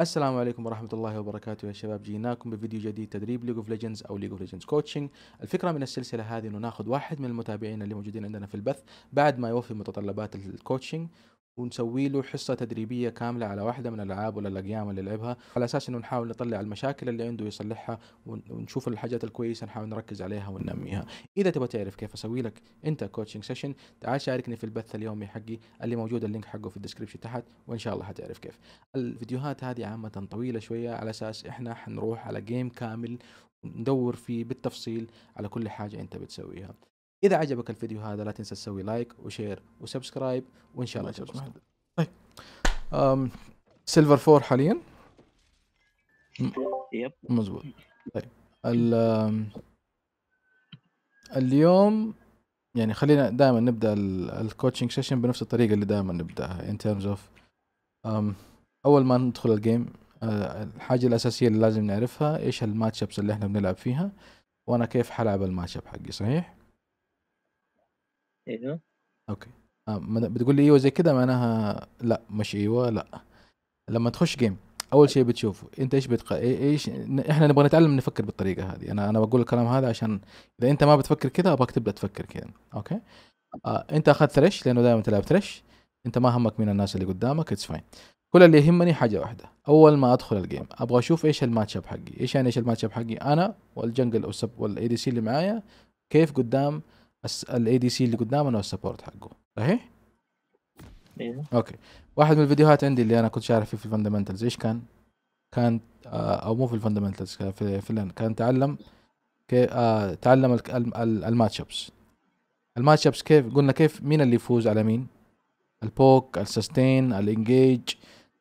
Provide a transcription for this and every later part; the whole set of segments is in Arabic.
السلام عليكم ورحمة الله وبركاته يا شباب جيناكم بفيديو جديد تدريب ليج اوف ليجندز او ليج اوف ليجندز كوتشنج، الفكرة من السلسلة هذه انه ناخذ واحد من المتابعين اللي موجودين عندنا في البث بعد ما يوفي متطلبات الكوتشنج ونسوي له حصه تدريبيه كامله على واحده من الالعاب ولا الاقيام اللي لعبها على اساس انه نحاول نطلع المشاكل اللي عنده يصلحها ونشوف الحاجات الكويسه نحاول نركز عليها وننميها اذا تبغى تعرف كيف اسوي لك انت كوتشنج سيشن تعال شاركني في البث اليومي حقي اللي موجود اللينك حقه في الديسكربشن تحت وان شاء الله حتعرف كيف الفيديوهات هذه عامه طويله شويه على اساس احنا حنروح على جيم كامل ندور فيه بالتفصيل على كل حاجه انت بتسويها اذا عجبك الفيديو هذا لا تنسى تسوي لايك وشير وسبسكرايب وان شاء الله تشوفك طيب سيلفر فور حاليا يب مزبوط طيب اليوم يعني خلينا دائما نبدا الكوتشنج سيشن بنفس الطريقه اللي دائما نبداها ان ترمز اوف اول ما ندخل الجيم الحاجه الاساسيه اللي لازم نعرفها ايش الماتش ابس اللي احنا بنلعب فيها وانا كيف حلعب الماتش اب حقي صحيح ايوه اوكي آه بتقول لي ايوه زي كده معناها لا مش ايوه لا لما تخش جيم اول شيء بتشوفه انت ايش بتق... إيه-، ايش احنا نبغى نتعلم نفكر بالطريقه هذه انا انا بقول الكلام هذا عشان اذا انت ما بتفكر كذا ابغاك تبدا تفكر كذا اوكي آه انت اخذت ثريش لانه دائما تلعب ثريش انت ما همك من الناس اللي قدامك اتس فاين كل اللي يهمني حاجه واحده اول ما ادخل الجيم ابغى اشوف ايش الماتش اب حقي ايش يعني ايش الماتش اب حقي انا والجنجل او السب والاي دي سي اللي معايا كيف قدام الاي دي سي اللي قدامنا والسبورت حقه صحيح؟ ايوه اوكي واحد من الفيديوهات عندي اللي انا كنت شارح فيه في الفاندمنتالز ايش كان؟ كان آه، او مو في الفاندمنتالز في في كان تعلم كيف آه تعلم الماتش ابس الماتش ابس كيف قلنا كيف مين اللي يفوز على مين؟ البوك السستين الانجيج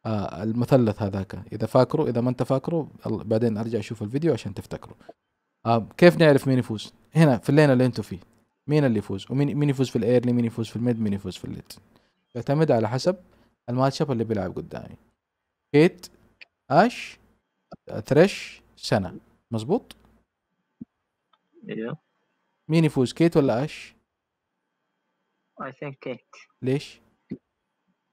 آه المثلث هذاك اذا فاكره اذا ما انت فاكره بعدين ارجع اشوف الفيديو عشان تفتكره آه كيف نعرف مين يفوز؟ هنا في الليله اللي انتم فيه مين اللي يفوز ومين مين يفوز في الايرلي مين يفوز في الميد مين يفوز في الليت يعتمد على حسب الماتش اب اللي بيلعب قدامي كيت اش ثريش سنه مزبوط مين يفوز كيت ولا اش؟ اي ثينك كيت ليش؟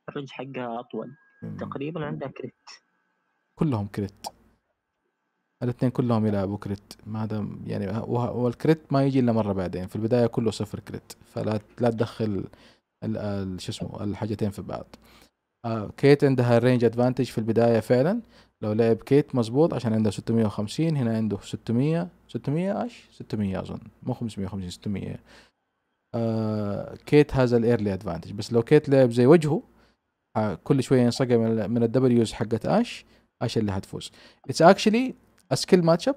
الرج حقها اطول تقريبا عندها كريت كلهم كريت الاثنين كلهم يلعبوا كريت ما دام يعني والكريت ما يجي الا مره بعدين في البدايه كله صفر كريت فلا لا تدخل شو اسمه الحاجتين في بعض آه، كيت عندها رينج ادفانتج في البدايه فعلا لو لعب كيت مزبوط عشان عنده 650 هنا عنده 600 600 ايش 600 اظن مو 550 600 آه كيت هذا الايرلي ادفانتج بس لو كيت لعب زي وجهه آه كل شويه ينصقع من الدبليوز حقت اش اش اللي هتفوز اتس اكشلي سكيل ماتش اب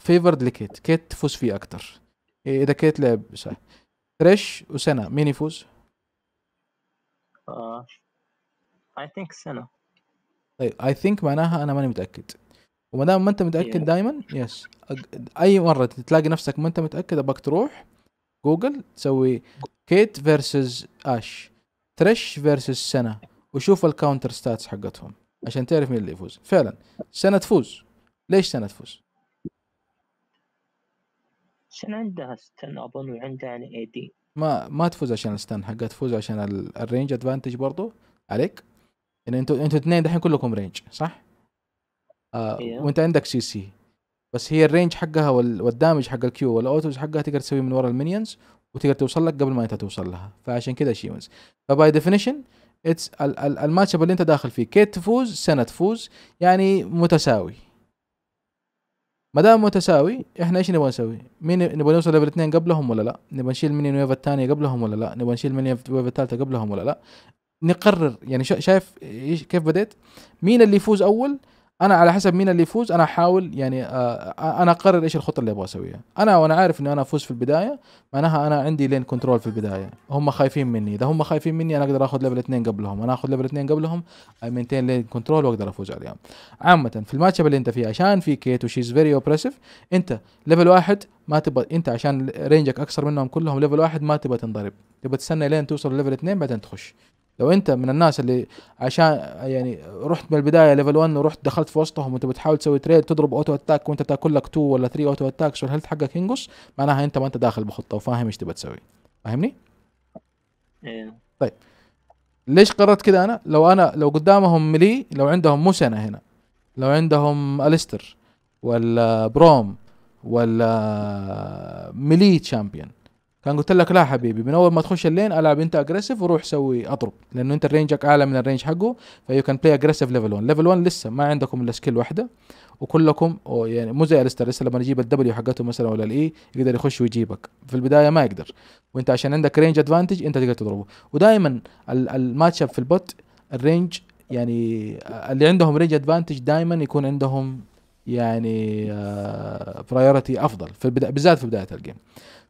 فيفرد لكيت كيت تفوز فيه اكتر اذا كيت لعب صح تريش وسنة مين يفوز؟ اي ثينك سنة طيب اي ثينك معناها انا ماني متاكد وما دام ما انت متاكد دائما يس اي مره تلاقي نفسك ما انت متاكد ابغاك تروح جوجل تسوي كيت فيرسز اش تريش فيرسز سنة وشوف الكاونتر ستاتس حقتهم عشان تعرف مين اللي يفوز فعلا سنة تفوز ليش سنه تفوز؟ عشان عندها ستان اظن وعندها يعني اي دي ما ما تفوز عشان الستان حقها تفوز عشان الرينج ادفانتج برضو عليك يعني انتوا انتوا اثنين دحين كلكم رينج صح؟ آه أيوه. وانت عندك سي سي بس هي الرينج حقها والدامج حق الكيو والاوتوز حقها تقدر تسويه من ورا المينيونز وتقدر توصل لك قبل ما انت توصل لها فعشان كذا شي فباي ديفينيشن اتس الماتش اللي انت داخل فيه كيت تفوز سنه تفوز يعني متساوي ما دام متساوي احنا ايش نبغى نسوي؟ مين نبغى نوصل ليفل اثنين قبلهم ولا لا؟ نبغى نشيل مينيون ويف الثانيه قبلهم ولا لا؟ نبغى نشيل مينيون ويف الثالثه قبلهم ولا لا؟ نقرر يعني شايف كيف بديت؟ مين اللي يفوز اول؟ انا على حسب مين اللي يفوز انا احاول يعني آه، آه، انا اقرر ايش الخطه اللي ابغى اسويها انا وانا عارف اني انا افوز في البدايه معناها انا عندي لين كنترول في البدايه هم خايفين مني اذا هم خايفين مني انا اقدر اخذ ليفل اثنين قبلهم انا اخذ ليفل اثنين قبلهم مينتين لين كنترول واقدر افوز عليهم عامه في الماتش اللي انت فيه عشان في كيت وشيز فيري اوبريسيف انت ليفل واحد ما تبغى انت عشان رينجك اكثر منهم كلهم ليفل واحد ما تبغى تنضرب تبغى تستنى لين توصل ليفل 2 بعدين تخش لو انت من الناس اللي عشان يعني رحت من البدايه ليفل 1 ورحت دخلت في وسطهم وانت بتحاول تسوي تريد تضرب اوتو اتاك وانت تاكل لك 2 ولا 3 اوتو اتاكس والهيلث حقك ينقص معناها انت ما انت داخل بخطه وفاهم ايش تبى تسوي فاهمني؟ ايه طيب ليش قررت كذا انا؟ لو انا لو قدامهم ملي لو عندهم سنه هنا لو عندهم اليستر ولا بروم ولا ملي تشامبيون كان قلت لك لا حبيبي من اول ما تخش اللين العب انت اجريسيف وروح سوي اضرب لانه انت رينجك اعلى من الرينج حقه فيو كان بلاي اجريسيف ليفل 1 ليفل 1 لسه ما عندكم الا سكيل واحده وكلكم يعني مو زي الستر لسه لما يجيب الدبليو حقته مثلا ولا الاي e يقدر يخش ويجيبك في البدايه ما يقدر وانت عشان عندك رينج ادفانتج انت تقدر تضربه ودائما الماتش اب في البوت الرينج يعني آه، اللي عندهم رينج ادفانتج دائما يكون عندهم يعني برايورتي آه، افضل في البدايه بالذات في بدايه الجيم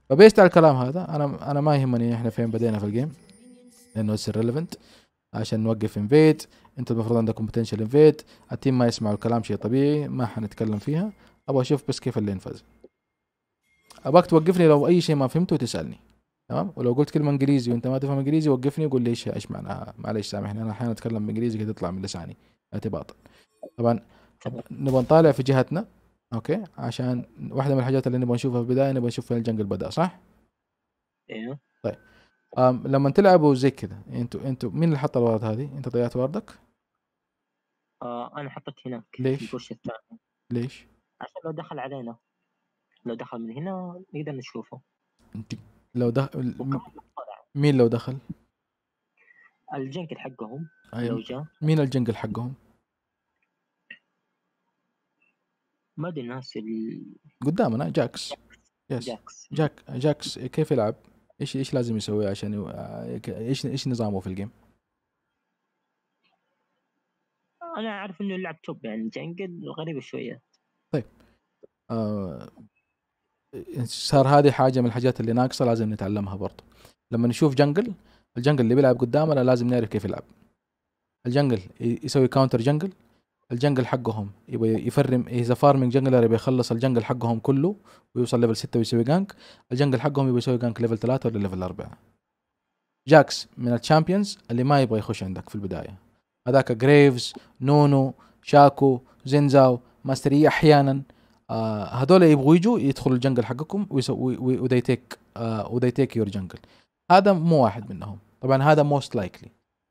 فبيست على الكلام هذا انا انا ما يهمني احنا فين بدينا في الجيم لانه اتس ريليفنت عشان نوقف انفيد انت المفروض عندكم بوتنشال انفيد التيم ما يسمعوا الكلام شيء طبيعي ما حنتكلم فيها ابغى اشوف بس كيف اللي ينفذ ابغاك توقفني لو اي شيء ما فهمته وتسالني تمام ولو قلت كلمه انجليزي وانت ما تفهم انجليزي وقفني وقول لي ايش ايش معناها معلش سامحني انا احيانا اتكلم بانجليزي كده تطلع من لساني اعتباط طبعا نبغى نطالع في جهتنا اوكي عشان واحده من الحاجات اللي نبغى نشوفها في البدايه نبغى نشوف فين الجنجل بدا صح؟ ايوه طيب أم لما تلعبوا زي كذا انتوا انتوا مين اللي حط الورد هذه؟ انت ضيعت وردك؟ آه انا حطيت هناك ليش؟ الثاني ليش؟ عشان لو دخل علينا لو دخل من هنا نقدر نشوفه انت لو دخل مين لو دخل؟ الجنكل حقهم ايوه لو جاء مين الجنكل حقهم؟ ما ادري ناس ال... قدامنا جاكس يس جاكس جاك جاكس كيف يلعب؟ ايش ايش لازم يسوي عشان آه، ايش ايش نظامه في الجيم؟ انا اعرف انه يلعب توب يعني جنجل غريب شويه طيب آه... صار هذه حاجه من الحاجات اللي ناقصه لازم نتعلمها برضه لما نشوف جنجل الجنجل اللي بيلعب قدامنا لازم نعرف كيف يلعب الجنجل يسوي كاونتر جنجل الجنجل حقهم يبغى يفرم اذا فارمنج جنجلر يبغى يخلص الجنجل حقهم كله ويوصل ليفل 6 ويسوي جانك الجنجل حقهم يبغى يسوي جانك ليفل 3 ولا ليفل 4 جاكس من الشامبيونز اللي ما يبغى يخش عندك في البدايه هذاك جريفز نونو شاكو زينزاو ماستري احيانا آه هذول يبغوا يجوا يدخلوا الجنجل حقكم وذي تيك وذي تيك يور جنجل هذا مو واحد منهم طبعا هذا موست لايكلي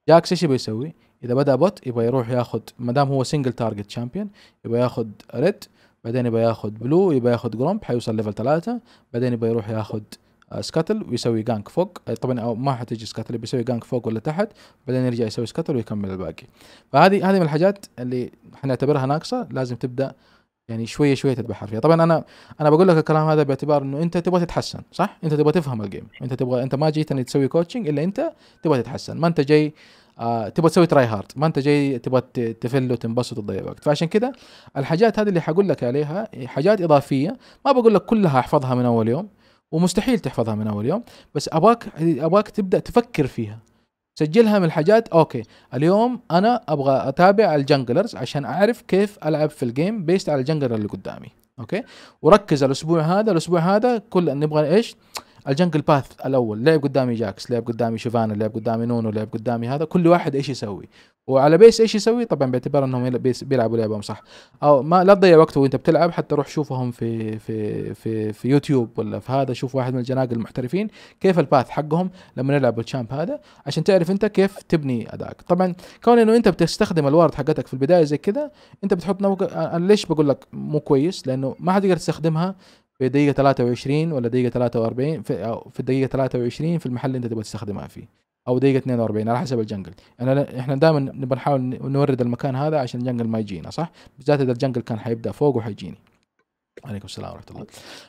جاكس ايش يبغى يسوي؟ اذا بدا بوت يبغى يروح ياخذ ما دام هو سنجل تارجت شامبيون يبغى ياخذ ريد بعدين يبغى ياخذ بلو يبغى ياخذ جرومب حيوصل ليفل ثلاثة بعدين يبغى يروح ياخذ سكاتل آه، ويسوي جانك فوق آه، طبعا أو آه، ما حتجي سكاتل بيسوي جانك فوق ولا تحت بعدين يرجع يسوي سكاتل ويكمل الباقي فهذه هذه من الحاجات اللي حنعتبرها ناقصه لازم تبدا يعني شويه شويه تتبحر فيها طبعا انا انا بقول لك الكلام هذا باعتبار انه انت تبغى تتحسن صح انت تبغى تفهم الجيم انت تبغى انت ما جيت تسوي كوتشنج الا انت تبغى تتحسن ما انت جاي آه تبغى تسوي تراي هارد ما انت جاي تبغى تفل وتنبسط وتضيع وقت فعشان كذا الحاجات هذه اللي حقول لك عليها حاجات اضافيه ما بقول لك كلها احفظها من اول يوم ومستحيل تحفظها من اول يوم بس ابغاك ابغاك تبدا تفكر فيها سجلها من الحاجات اوكي اليوم انا ابغى اتابع الجنجلرز عشان اعرف كيف العب في الجيم بيست على الجنجلر اللي قدامي اوكي وركز الاسبوع هذا الاسبوع هذا كل نبغى ايش الجنجل باث الاول لعب قدامي جاكس لعب قدامي شيفانا لعب قدامي نونو لعب قدامي هذا كل واحد ايش يسوي وعلى بيس ايش يسوي طبعا باعتبار انهم بيلعبوا لعبهم صح او ما لا تضيع وقت وانت بتلعب حتى روح شوفهم في في في في يوتيوب ولا في هذا شوف واحد من الجناقل المحترفين كيف الباث حقهم لما يلعبوا الشامب هذا عشان تعرف انت كيف تبني ادائك طبعا كون انه انت بتستخدم الوارد حقتك في البدايه زي كذا انت بتحط نوك... ليش بقول لك مو كويس لانه ما حد يقدر يستخدمها في دقيقة 23 ولا دقيقة 43 في أو في الدقيقة 23 في المحل اللي أنت تبغى تستخدمها فيه أو دقيقة 42 على حسب الجنجل، أنا إحنا دائما نبغى نحاول نورد المكان هذا عشان الجنجل ما يجينا صح؟ بالذات إذا الجنجل كان حيبدأ فوق وحيجيني. عليكم السلام ورحمة الله.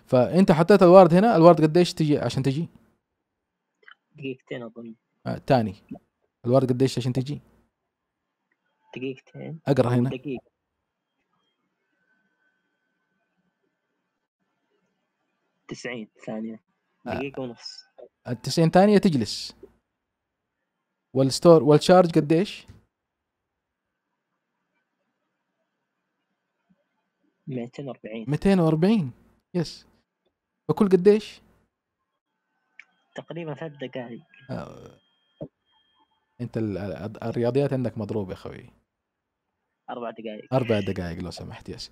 فأنت حطيت الورد هنا، الورد قديش تجي عشان تجي؟ دقيقتين أظن. آه تاني الورد قديش عشان تجي؟ دقيقتين. أقرأ هنا. دقيقة. 90 ثانيه آه. دقيقه آه. ونص ال 90 ثانيه تجلس والستور والشارج قديش؟ 240 240 يس فكل قديش؟ تقريبا ثلاث دقائق آه. انت الرياضيات عندك مضروبه يا خوي اربع دقائق اربع دقائق لو سمحت يس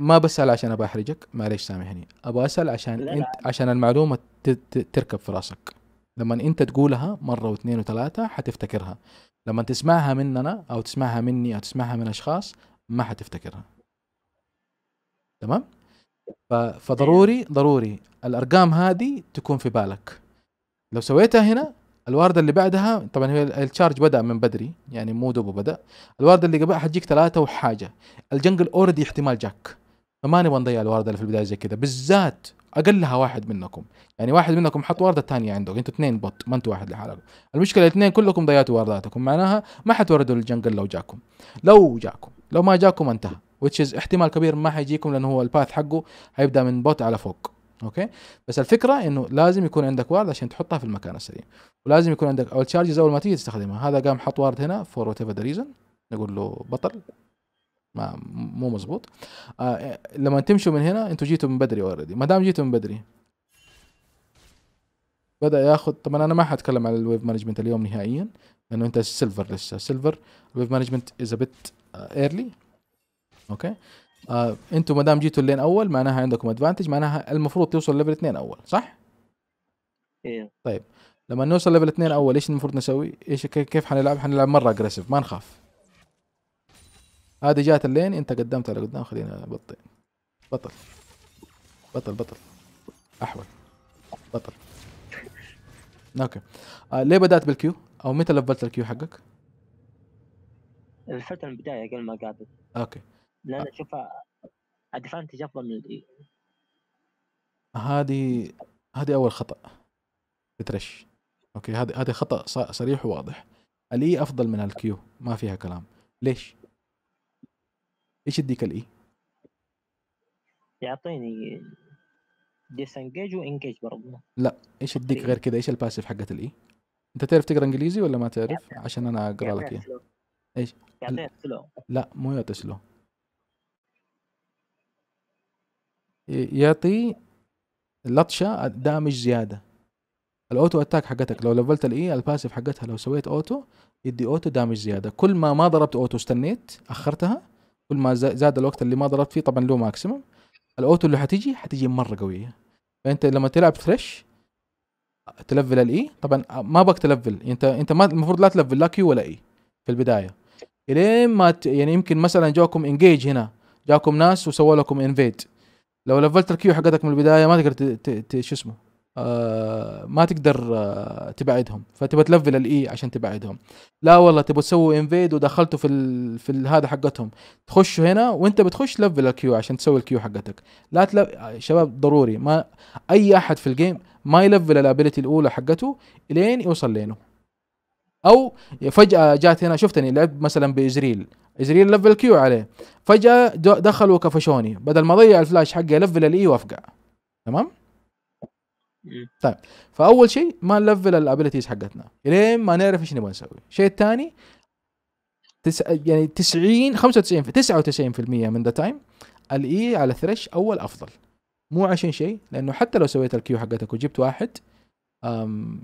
ما بسال عشان ابى احرجك معليش سامحني ابغى اسال عشان انت عشان المعلومه تركب في راسك لما انت تقولها مره واثنين وثلاثه حتفتكرها لما تسمعها مننا او تسمعها مني او تسمعها من اشخاص ما حتفتكرها تمام فضروري أيوه. ضروري الارقام هذه تكون في بالك لو سويتها هنا الوردة اللي بعدها طبعا هي التشارج بدأ من بدري يعني مو دوبه بدأ الوردة اللي قبلها حتجيك ثلاثة وحاجة الجنجل اوريدي احتمال جاك فما نبغى نضيع الورده اللي في البدايه زي كذا بالذات اقلها واحد منكم يعني واحد منكم حط ورده الثانيه عنده انتوا اثنين بط ما انتوا واحد لحالكم المشكله الاثنين كلكم ضيعتوا ورداتكم معناها ما حتوردوا الجنقل لو جاكم لو جاكم لو ما جاكم انتهى which is احتمال كبير ما حيجيكم لانه هو الباث حقه هيبدا من بوت على فوق اوكي بس الفكره انه لازم يكون عندك وارد عشان تحطها في المكان السليم ولازم يكون عندك او التشارجز اول ما تيجي تستخدمها هذا قام حط وارد هنا فور وات ايفر ذا ريزن نقول له بطل ما مو مزبوط آه لما تمشوا من هنا انتوا جيتوا من بدري اوريدي ما دام جيتوا من بدري بدا ياخذ طبعا انا ما حاتكلم على الويب مانجمنت اليوم نهائيا لانه انت سيلفر لسه سيلفر الويب مانجمنت از بت ايرلي اوكي آه انتوا ما دام جيتوا اللين اول معناها عندكم ادفانتج معناها المفروض توصل ليفل 2 اول صح؟ ايه طيب لما نوصل ليفل 2 اول ايش المفروض نسوي؟ ايش كيف حنلعب؟ حنلعب مره اجريسيف ما نخاف هذه جات اللين انت قدمت على قدام خلينا نبطئ بطل بطل بطل احول بطل اوكي آه ليه بدات بالكيو او متى لفلت الكيو حقك؟ لفلت من البدايه قبل ما قابل اوكي لان اشوفها آه. ادفانتج افضل من الاي هذه هذه اول خطا بترش اوكي هذه هذه خطا صريح وواضح الاي افضل من الكيو ما فيها كلام ليش ايش يديك الاي؟ يعطيني انجيج وانجيج برضه لا ايش يديك غير كذا ايش الباسيف حقت الاي؟ انت تعرف تقرا انجليزي ولا ما تعرف؟ عشان انا اقرا لك اياه ايش؟ يعطيك سلو لا مو يعطي سلو يعطي لطشه دامج زياده الاوتو اتاك حقتك لو لفلت الاي الباسيف حقتها لو سويت اوتو يدي اوتو دامج زياده كل ما ما ضربت اوتو استنيت اخرتها كل ما زاد الوقت اللي ما ضربت فيه طبعا له ماكسيمم الاوتو اللي حتيجي حتيجي مره قويه فانت لما تلعب فريش تلفل الاي e. طبعا آه، ما بك تلفل انت انت ما المفروض لا تلفل لا كيو ولا اي e في البدايه الين ما ت... يعني يمكن مثلا جاكم انجيج هنا جاكم ناس وسووا لكم انفيد لو لفلت الكيو حقتك من البدايه ما تقدر ت... ت... ت... شو اسمه آه، ما تقدر آه، تبعدهم فتبغى تلفل الاي e عشان تبعدهم لا والله تبغى تسوي انفيد ودخلته في ال في ال هذا حقتهم تخشوا هنا وانت بتخش لفل الكيو عشان تسوي الكيو حقتك لا تلف... شباب ضروري ما اي احد في الجيم ما يلفل الابيلتي الاولى حقته الين يوصل لينه او فجاه جات هنا شفتني لعب مثلا بازريل ازريل لفل كيو عليه فجاه دخلوا كفشوني بدل ما اضيع الفلاش حقي لفل الاي e وافقع تمام طيب فاول شيء ما نلفل الابيلتيز حقتنا لين ما نعرف ايش نبغى نسوي الشيء الثاني تس... يعني 90 95 في 99% من ذا تايم الاي على ثريش اول افضل مو عشان شيء لانه حتى لو سويت الكيو حقتك وجبت واحد أم...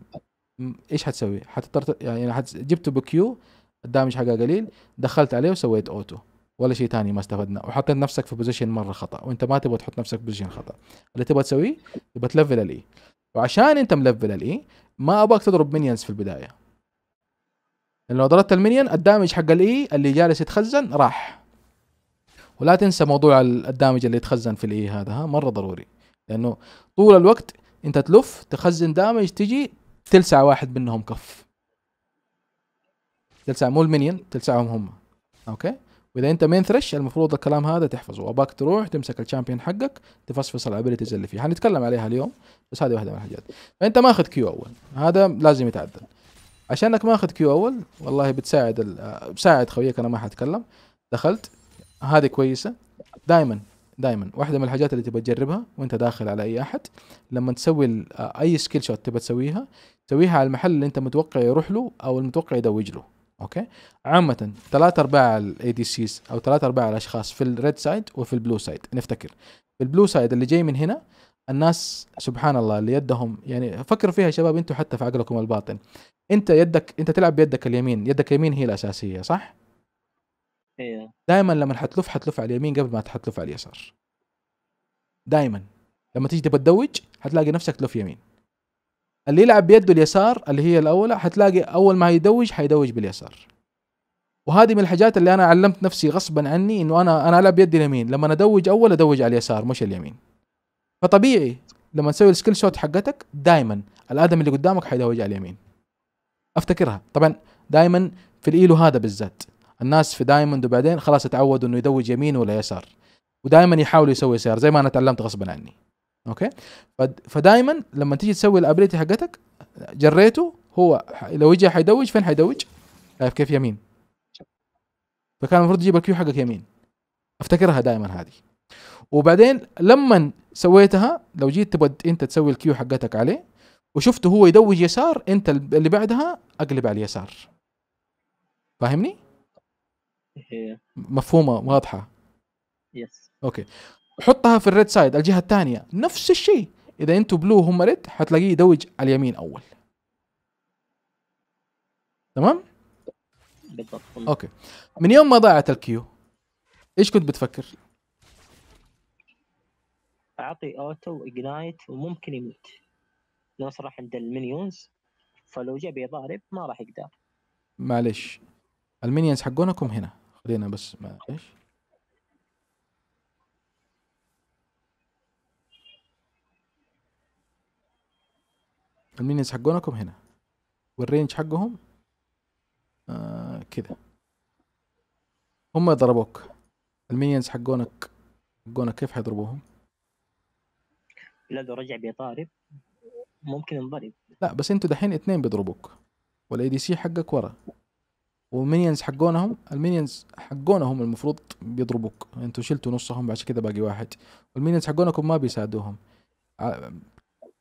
ايش حتسوي؟ حتضطر يعني حت... جبته بكيو الدامج حقه قليل دخلت عليه وسويت اوتو ولا شيء ثاني ما استفدنا وحطيت نفسك في بوزيشن مره خطا وانت ما تبغى تحط نفسك في بوزيشن خطا اللي تبغى تسويه تبغى تلفل الاي e. وعشان انت ملفل الاي e، ما ابغاك تضرب مينيونز في البدايه لانه لو ضربت المينيون الدامج حق الاي e اللي جالس يتخزن راح ولا تنسى موضوع الدامج اللي يتخزن في الاي هذا ها مره ضروري لانه طول الوقت انت تلف تخزن دامج تجي تلسع واحد منهم كف تلسع مو المينيون تلسعهم هم اوكي واذا انت مين ثرش المفروض الكلام هذا تحفظه وباك تروح تمسك الشامبيون حقك تفصفص الابيلتيز اللي فيه حنتكلم عليها اليوم بس هذه واحده من الحاجات فانت ماخذ كيو اول هذا لازم يتعدل عشانك ماخذ كيو اول والله بتساعد ال... بساعد خويك انا ما حتكلم دخلت هذه كويسه دائما دائما واحده من الحاجات اللي تبغى تجربها وانت داخل على اي احد لما تسوي اي سكيل شوت تبغى تسويها تسويها على المحل اللي انت متوقع يروح له او المتوقع يدوج له اوكي عامه ثلاث ارباع الاي دي سيز او ثلاث ارباع الاشخاص في الريد سايد وفي البلو سايد نفتكر البلو سايد اللي جاي من هنا الناس سبحان الله اللي يدهم يعني فكروا فيها شباب انتم حتى في عقلكم الباطن انت يدك انت تلعب بيدك اليمين يدك اليمين هي الاساسيه صح ايوه دائما لما حتلف حتلف على اليمين قبل ما حتلف على اليسار دائما لما تيجي تبى تدوج حتلاقي نفسك تلف يمين اللي يلعب بيده اليسار اللي هي الاولى حتلاقي اول ما يدوج حيدوج باليسار وهذه من الحاجات اللي انا علمت نفسي غصبا عني انه انا انا العب بيدي اليمين لما ادوج اول ادوج على اليسار مش اليمين فطبيعي لما تسوي السكيل شوت حقتك دائما الادم اللي قدامك حيدوج على اليمين افتكرها طبعا دائما في الايلو هذا بالذات الناس في دايموند وبعدين خلاص اتعودوا انه يدوج يمين ولا يسار ودائما يحاولوا يسوي يسار زي ما انا تعلمت غصبا عني اوكي فدائما لما تيجي تسوي الابيليتي حقتك جريته هو لو يجي حيدوج فين حيدوج؟ شايف كيف يمين فكان المفروض تجيب الكيو حقك يمين افتكرها دائما هذه وبعدين لما سويتها لو جيت تبغى انت تسوي الكيو حقتك عليه وشفته هو يدوج يسار انت اللي بعدها اقلب على اليسار فاهمني؟ إيه. مفهومه واضحه؟ يس اوكي حطها في الريد سايد الجهه الثانيه نفس الشيء اذا انتم بلو هم ريد حتلاقيه يدوج على اليمين اول تمام بالضبط اوكي من يوم ما ضاعت الكيو ايش كنت بتفكر اعطي اوتو اجنايت وممكن يموت ناس راح عند المنيونز فلو جاء بيضارب ما راح يقدر معلش المنيونز حقونكم هنا خلينا بس معلش المينيز حقونكم هنا والرينج حقهم آه كذا هم يضربوك المينيز حقونك حقونك كيف حيضربوهم؟ لا لو رجع بيطارب ممكن ينضرب لا بس انتوا دحين اثنين بيضربوك والاي دي سي حقك ورا والمينيونز حقونهم المينيز حقونهم المفروض بيضربوك انتوا شلتوا نصهم عشان كذا باقي واحد والمينيز حقونكم ما بيساعدوهم آه،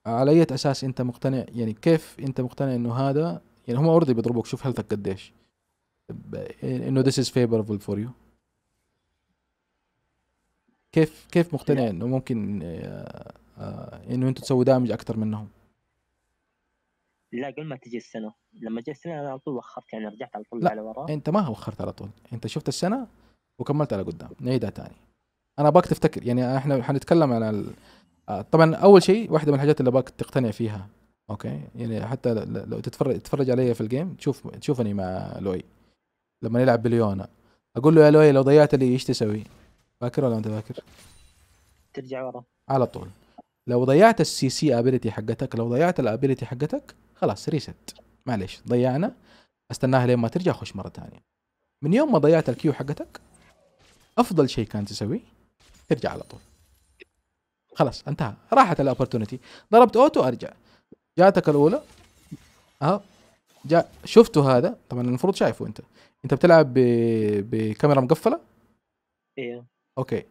على اي اساس انت مقتنع يعني كيف انت مقتنع انه هذا يعني هم اوريدي بيضربوك شوف هيلثك قديش انه this is favorable for you كيف كيف مقتنع انه ممكن آه، آه، انه انتم تسووا دامج اكثر منهم لا قبل ما تجي السنه لما جت السنه انا على طول وخرت يعني رجعت على طول لا. على ورا انت ما وخرت على طول انت شفت السنه وكملت على قدام نعيدها تاني انا باك تفتكر يعني احنا حنتكلم على آه، طبعا اول شيء واحده من الحاجات اللي باك تقتنع فيها اوكي يعني حتى لو تتفرج تتفرج علي في الجيم تشوف تشوفني مع لوي لما نلعب بليونا اقول له يا لوي لو ضيعت لي ايش تسوي؟ فاكر ولا انت فاكر؟ ترجع ورا على طول لو ضيعت السي سي ابيلتي حقتك لو ضيعت الابيلتي حقتك خلاص ريست معلش ضيعنا استناها لين ما ترجع خش مره ثانيه من يوم ما ضيعت الكيو حقتك افضل شيء كان تسويه ترجع على طول خلاص انتهى راحت الاوبرتونيتي ضربت اوتو ارجع جاتك الاولى ها آه. جاء شفته هذا طبعا المفروض شايفه انت انت بتلعب ب... بكاميرا مقفله ايوه اوكي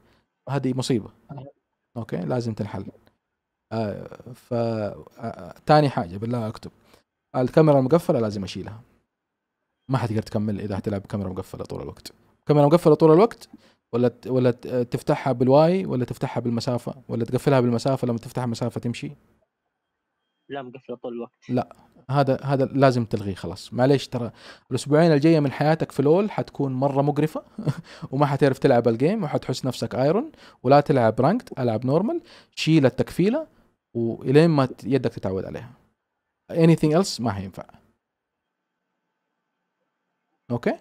هذه مصيبه اوكي لازم تنحل آه ف آه... تاني حاجه بالله اكتب الكاميرا المقفله لازم اشيلها ما حتقدر تكمل اذا حتلعب بكاميرا مقفله طول الوقت كاميرا مقفله طول الوقت ولا ولا تفتحها بالواي ولا تفتحها بالمسافه ولا تقفلها بالمسافه لما تفتحها مسافه تمشي لا مقفله طول الوقت لا هذا هذا لازم تلغيه خلاص معليش ترى الاسبوعين الجايه من حياتك في لول حتكون مره مقرفه وما حتعرف تلعب الجيم وحتحس نفسك ايرون ولا تلعب رانكد العب نورمال شيل التكفيله والين ما يدك تتعود عليها anything else ما حينفع اوكي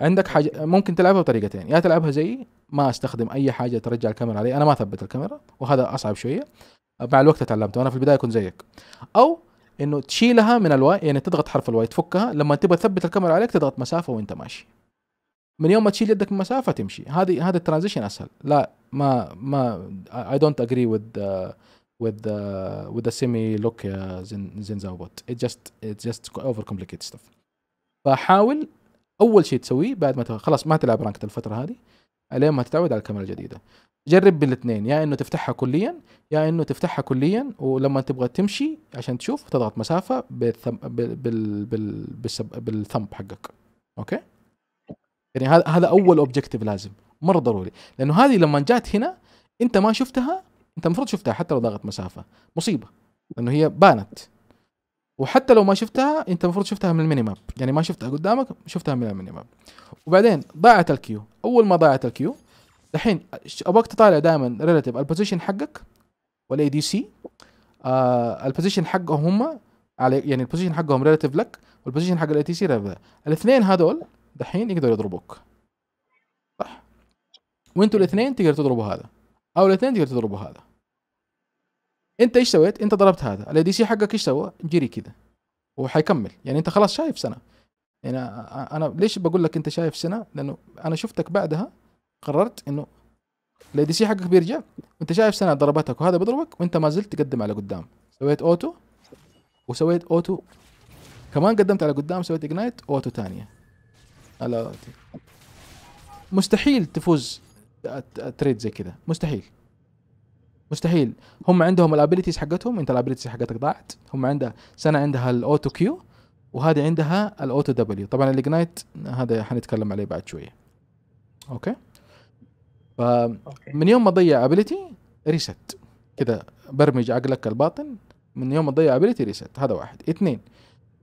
عندك حاجه ممكن تلعبها بطريقتين يا تلعبها زي ما استخدم اي حاجه ترجع الكاميرا علي انا ما اثبت الكاميرا وهذا اصعب شويه مع الوقت تعلمت انا في البدايه كنت زيك او انه تشيلها من الواي يعني تضغط حرف الواي تفكها لما تبغى تثبت الكاميرا عليك تضغط مسافه وانت ماشي من يوم ما تشيل يدك من مسافه تمشي هذه هذا الترانزيشن اسهل لا ما ما اي دونت اجري وذ وذ وذ سيمي لوك زين زين uh, ات جاست ات جاست اوفر كومبليكيتد ستاف فحاول اول شيء تسويه بعد ما خلاص ما تلعب رانكت الفتره هذه الين ما تتعود على الكاميرا الجديده جرب بالاثنين يا انه تفتحها كليا يا انه تفتحها كليا ولما تبغى تمشي عشان تشوف تضغط مسافه بالثم بال بال بال بالثمب حقك اوكي يعني هذا هذا اول اوبجيكتيف لازم مره ضروري لانه هذه لما جات هنا انت ما شفتها انت المفروض شفتها حتى لو ضغط مسافه مصيبه لانه هي بانت وحتى لو ما شفتها انت المفروض شفتها من الميني ماب يعني ما شفتها قدامك شفتها من الميني ماب وبعدين ضاعت الكيو اول ما ضاعت الكيو الحين ابغاك تطالع دائما ريلاتيف البوزيشن حقك والاي دي سي البوزيشن حقهم هم على يعني البوزيشن حقهم ريلاتيف لك والبوزيشن حق الاي تي سي الاثنين هذول دحين يقدروا يضربوك صح وانتوا الاثنين تقدروا تضربوا هذا او الاثنين تقدروا تضربوا هذا انت ايش سويت انت ضربت هذا الاي دي سي حقك ايش سوى جري كذا وحيكمل يعني انت خلاص شايف سنه يعني انا ليش بقول لك انت شايف سنه لانه انا شفتك بعدها قررت انه الاي دي سي حقك بيرجع انت شايف سنه ضربتك وهذا بيضربك وانت ما زلت تقدم على قدام سويت اوتو وسويت اوتو كمان قدمت على قدام سويت اجنايت اوتو ثانيه على مستحيل تفوز تريد زي كذا مستحيل مستحيل هم عندهم الابيلتيز حقتهم انت الابيلتيز حقتك ضاعت هم عندها سنه عندها الاوتو كيو وهذه عندها الاوتو دبليو طبعا الاجنايت هذا حنتكلم عليه بعد شويه اوكي فمن يوم ما تضيع ابيلتي ريست كذا برمج عقلك الباطن من يوم ما تضيع ابيلتي ريست هذا واحد اثنين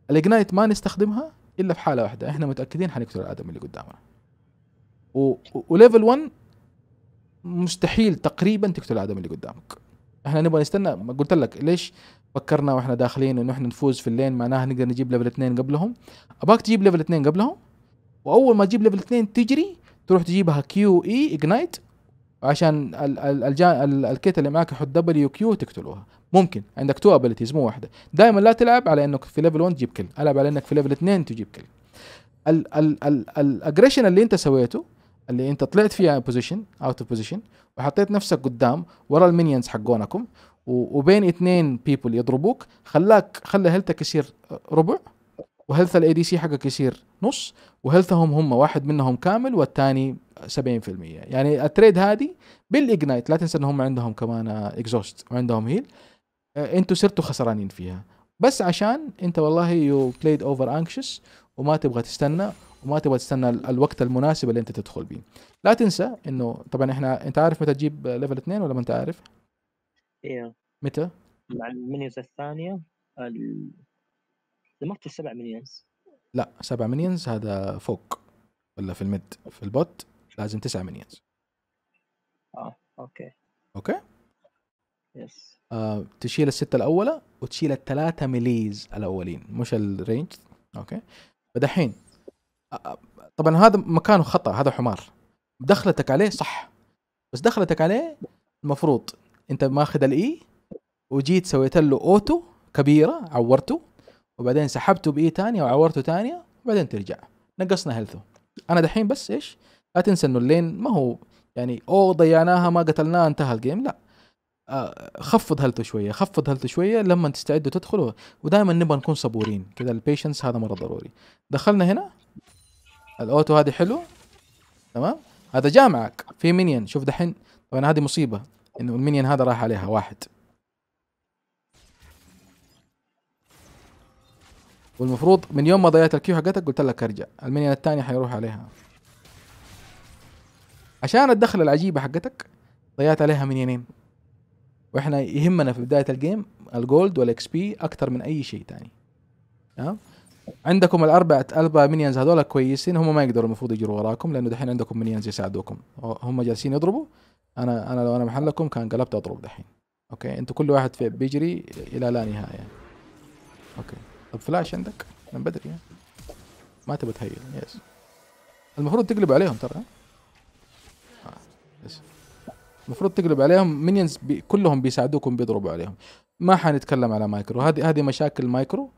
الاجنايت ما نستخدمها الا في حاله واحده احنا متاكدين حنقتل الادم اللي قدامنا و... وليفل 1 مستحيل تقريبا تقتل الادمي اللي قدامك احنا نبغى نستنى ما قلت لك ليش فكرنا واحنا داخلين انه احنا نفوز في اللين معناها نقدر نجيب ليفل اثنين قبلهم اباك تجيب ليفل اثنين قبلهم واول ما تجيب ليفل اثنين تجري تروح تجيبها كيو اي اجنايت عشان الكيت اللي معاك يحط دبليو كيو تقتلوها ممكن عندك تو ابيلتيز مو واحده دائما لا تلعب على انك في ليفل 1 تجيب كل العب على انك في ليفل 2 تجيب كل الاجريشن اللي انت سويته اللي انت طلعت فيها بوزيشن اوت اوف بوزيشن وحطيت نفسك قدام ورا المينيونز حقونكم وبين اثنين بيبل يضربوك خلاك خلى هيلثك يصير ربع وهيلث الاي دي سي حقك يصير نص وهيلثهم هم واحد منهم كامل والثاني 70% يعني التريد هذه بالاجنايت لا تنسى ان هم عندهم كمان اكزوست وعندهم هيل آه، انتوا صرتوا خسرانين فيها بس عشان انت والله يو بلايد اوفر انكشس وما تبغى تستنى وما تبغى تستنى الوقت المناسب اللي انت تدخل بيه لا تنسى انه طبعا احنا انت عارف متى تجيب ليفل 2 ولا ما انت عارف؟ ايوه متى؟ مع المنيوز الثانيه في السبع منيونز لا سبع منيونز هذا فوق ولا في المد في البوت لازم تسع منيونز اه اوكي اوكي يس آه، تشيل الستة الأولى وتشيل الثلاثة مليز الأولين مش الرينج اوكي فدحين طبعا هذا مكانه خطا هذا حمار دخلتك عليه صح بس دخلتك عليه المفروض انت ماخذ الاي e وجيت سويت له اوتو كبيره عورته وبعدين سحبته باي ثانيه وعورته ثانيه وبعدين ترجع نقصنا هيلثه انا دحين بس ايش لا تنسى انه اللين ما هو يعني اوه ضيعناها ما قتلناها انتهى الجيم لا آه، خفض هلته شويه خفض هلته شويه لما تستعد وتدخل ودائما نبغى نكون صبورين كذا البيشنس هذا مره ضروري دخلنا هنا الاوتو هذه حلو تمام هذا جامعك في مينيون شوف دحين طبعا هذه مصيبه انه المينيون هذا راح عليها واحد والمفروض من يوم ما ضيعت الكيو حقتك قلت لك ارجع المنيان الثاني حيروح عليها عشان الدخله العجيبه حقتك ضيعت عليها منينين واحنا يهمنا في بدايه الجيم الجولد والاكس بي اكثر من اي شيء تاني تمام عندكم الاربعه البا مينيونز هذول كويسين هم ما يقدروا المفروض يجروا وراكم لانه دحين عندكم مينيونز يساعدوكم هم جالسين يضربوا انا انا لو انا محلكم كان قلبت اضرب دحين اوكي انتوا كل واحد في بيجري الى لا نهايه اوكي طب فلاش عندك من بدري ما تبغى تهيل يس المفروض تقلب عليهم ترى يس آه، المفروض تقلب عليهم مينيونز بي كلهم بيساعدوكم بيضربوا عليهم ما حنتكلم على مايكرو هذه هذه مشاكل مايكرو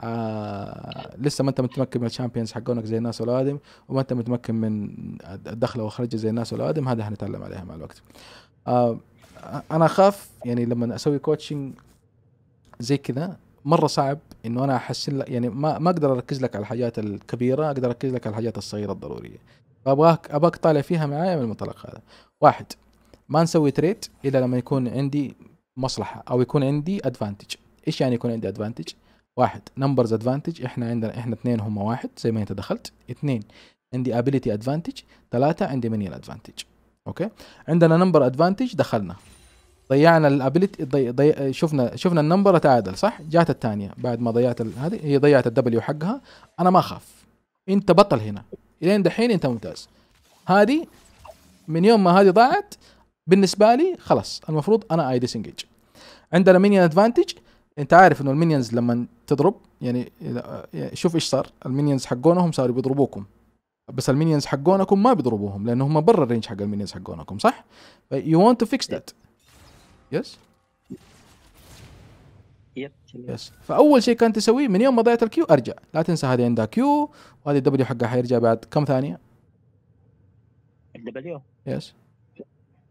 آه لسه ما انت متمكن من الشامبيونز حقونك زي الناس والادم وما انت متمكن من الدخله وخرجه زي الناس والادم هذا هنتعلم عليها مع الوقت آه انا اخاف يعني لما اسوي كوتشنج زي كذا مره صعب انه انا احسن لك يعني ما ما اقدر اركز لك على الحاجات الكبيره اقدر اركز لك على الحاجات الصغيره الضروريه فابغاك ابغاك طالع فيها معايا من المنطلق هذا واحد ما نسوي تريد الا لما يكون عندي مصلحه او يكون عندي ادفانتج ايش يعني يكون عندي ادفانتج واحد نمبرز ادفانتج احنا عندنا احنا اثنين هم واحد زي ما انت دخلت اثنين عندي ابيليتي ادفانتج ثلاثة عندي منيال ادفانتج اوكي عندنا نمبر ادفانتج دخلنا ضيعنا الابيليتي ضي... ضي... شفنا شفنا النمبر تعادل صح جات الثانيه بعد ما ضيعت ال... هذه هي ضيعت الدبليو حقها انا ما اخاف انت بطل هنا الين دحين انت ممتاز هذه من يوم ما هذه ضاعت بالنسبه لي خلاص المفروض انا اي ديسنجج عندنا منيال ادفانتج انت عارف انه المينيونز لما تضرب يعني, يعني شوف ايش صار المينيونز حقونهم صاروا بيضربوكم بس المينيونز حقونكم ما بيضربوهم لانه هم برا الرينج حق المينيونز حقونكم صح؟ يو ونت تو فيكس ذات يس يس فاول شيء كان تسويه من يوم ما ضيعت الكيو ارجع لا تنسى هذه عندها كيو وهذه الدبليو حقها حيرجع بعد كم ثانيه؟ الدبليو يس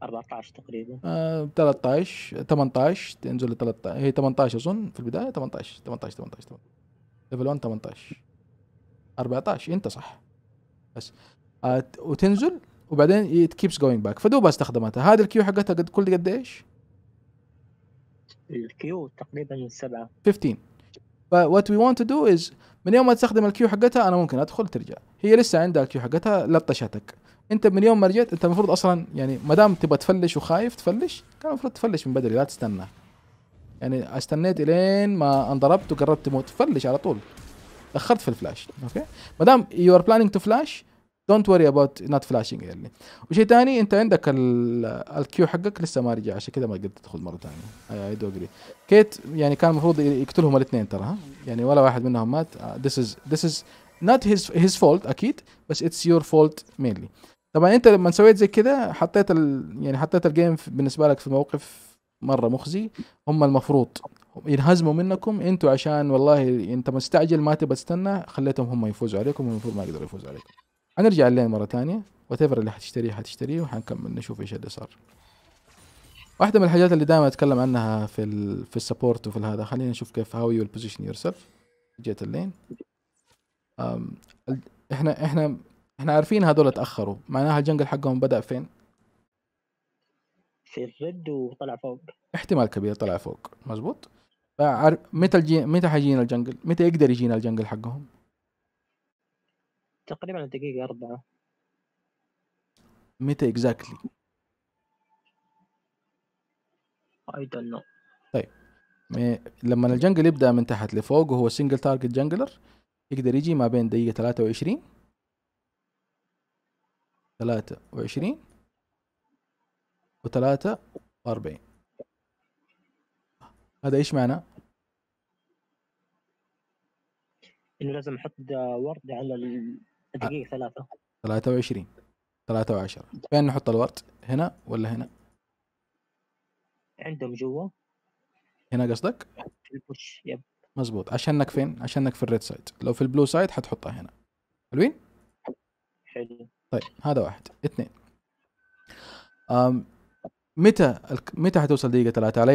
14 تقريبا آه 13 18 تنزل 13 هي 18 اظن في البدايه 18 18 18 18 ليفل 1 18 14 انت صح بس آه وتنزل وبعدين ات كيبس جوينج باك فدوبها استخدمتها هذه الكيو حقتها قد كل قد ايش؟ الكيو تقريبا سبعة 15 فوات وي ونت تو دو از من يوم ما تستخدم الكيو حقتها انا ممكن ادخل ترجع هي لسه عندها الكيو حقتها لطشتك انت من يوم ما رجعت انت المفروض اصلا يعني ما دام تبغى تفلش وخايف تفلش كان المفروض تفلش من بدري لا تستنى يعني استنيت الين ما انضربت وقربت تموت فلش على طول تاخرت في الفلاش اوكي ما دام يو ار بلاننج تو فلاش دونت وري اباوت نوت فلاشينج يعني وشيء ثاني انت عندك الكيو حقك لسه ما رجع عشان كذا ما قدرت تدخل مره ثانيه اي دو اجري كيت يعني كان المفروض يقتلهم الاثنين ترى يعني ولا واحد منهم مات ذس از ذس از نوت هيز هيز فولت اكيد بس اتس يور فولت مينلي طبعا انت لما سويت زي كده حطيت ال... يعني حطيت الجيم بالنسبه لك في موقف مره مخزي هم المفروض ينهزموا منكم انتوا عشان والله انت مستعجل ما تبى تستنى خليتهم هم يفوزوا عليكم والمفروض ما يقدروا يفوزوا عليكم هنرجع لين مره ثانيه وات اللي حتشتريه حتشتريه وحنكمل نشوف ايش اللي صار واحدة من الحاجات اللي دائما اتكلم عنها في ال في السبورت وفي هذا خلينا نشوف كيف هاو يو بوزيشن يور سيلف جيت اللين احنا احنا احنا عارفين هذول تاخروا معناها الجنجل حقهم بدا فين في الرد وطلع فوق احتمال كبير طلع فوق مزبوط فعر... متى الجي... متى حيجينا الجنجل متى يقدر يجينا الجنجل حقهم تقريبا الدقيقة أربعة متى اكزاكتلي اي دونت نو طيب لما الجنجل يبدا من تحت لفوق وهو سنجل تارجت جنجلر يقدر يجي ما بين دقيقة 23 ثلاثة وعشرين وثلاثة وأربعين هذا إيش معنى؟ إنه لازم أحط ورد على الدقيقة آه. ثلاثة ثلاثة وعشرين ثلاثة وعشرة فين نحط الورد؟ هنا ولا هنا؟ عندهم جوا هنا قصدك؟ في البوش يب مزبوط عشانك فين؟ عشانك في الريد سايد لو في البلو سايد حتحطها هنا حلوين؟ حلو طيب هذا واحد اثنين أم متى متى حتوصل دقيقة ثلاثة على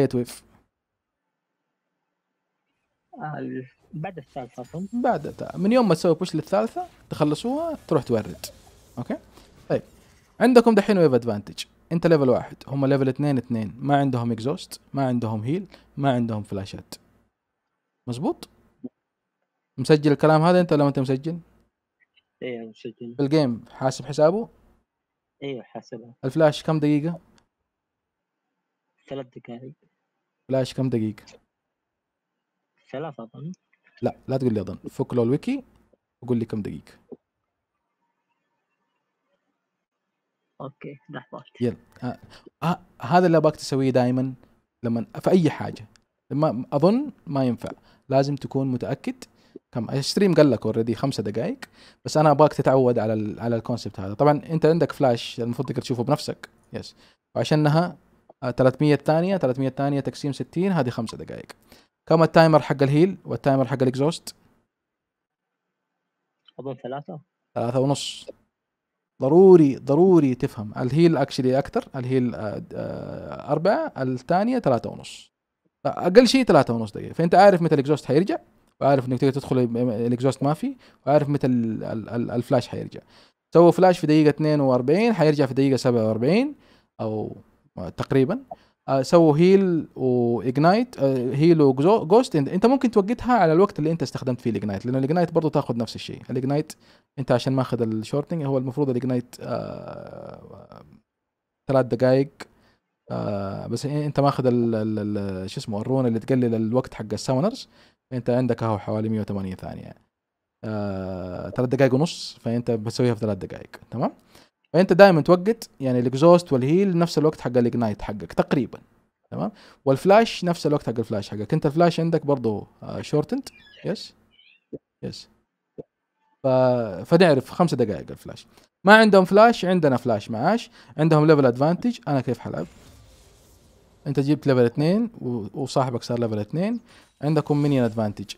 أي بعد الثالثة أظن بعد من يوم ما تسوي بوش للثالثة تخلصوها تروح تورد أوكي؟ طيب عندكم دحين ويف ادفانتج انت ليفل واحد هم ليفل اثنين اثنين ما عندهم اكزوست ما عندهم هيل ما عندهم فلاشات مزبوط مسجل الكلام هذا انت ولا ما انت مسجل؟ ايوه مسجل الجيم حاسب حسابه؟ ايوه حاسبها الفلاش كم دقيقة؟ ثلاث دقائق فلاش كم دقيقة؟ ثلاثة أظن لا لا تقول لي أظن فك له الويكي وقول لي كم دقيقة اوكي لحظة يلا آه. آه. هذا اللي ابغاك تسويه دائما لما في اي حاجه لما اظن ما ينفع لازم تكون متاكد كم الستريم آه، قال لك اوريدي خمسة دقائق بس انا ابغاك تتعود على الـ على الكونسبت هذا طبعا انت عندك فلاش المفروض تقدر تشوفه بنفسك يس وعشانها 300 ثانيه 300 ثانيه تقسيم 60 هذه خمسة دقائق كم التايمر حق الهيل والتايمر حق الاكزوست اظن ثلاثة ثلاثة ونص ضروري ضروري تفهم الهيل اكشلي اكثر الهيل آه، آه، أربعة الثانية ثلاثة ونص اقل شيء ثلاثة ونص دقيقة فانت عارف متى الاكزوست حيرجع وعارف انك تقدر تدخل الاكزوست ما في وعارف متى الفلاش حيرجع سووا فلاش في دقيقه 42 حيرجع في دقيقه 47 او تقريبا آه، سووا هيل واجنايت هيل وجوست انت ممكن توقتها على الوقت اللي انت استخدمت فيه الاجنايت لانه الاجنايت برضه تاخذ نفس الشيء الاجنايت انت عشان ماخذ الشورتنج هو المفروض الاجنايت آه، ثلاث دقائق آه بس انت ماخذ شو اسمه الرون اللي تقلل الوقت حق السامونرز انت عندك اهو حوالي 180 ثانيه آه، ثلاث دقائق ونص فانت بتسويها في ثلاث دقائق تمام فانت دائما توقت يعني الاكزوست والهيل نفس الوقت حق الاجنايت حقك تقريبا تمام والفلاش نفس الوقت حق الفلاش حقك انت الفلاش عندك برضه شورتند يس يس ف... فنعرف خمسة دقائق الفلاش ما عندهم فلاش عندنا فلاش معاش عندهم ليفل ادفانتج انا كيف حلعب انت جبت ليفل اثنين وصاحبك صار ليفل اثنين عندكم مينيون ادفانتج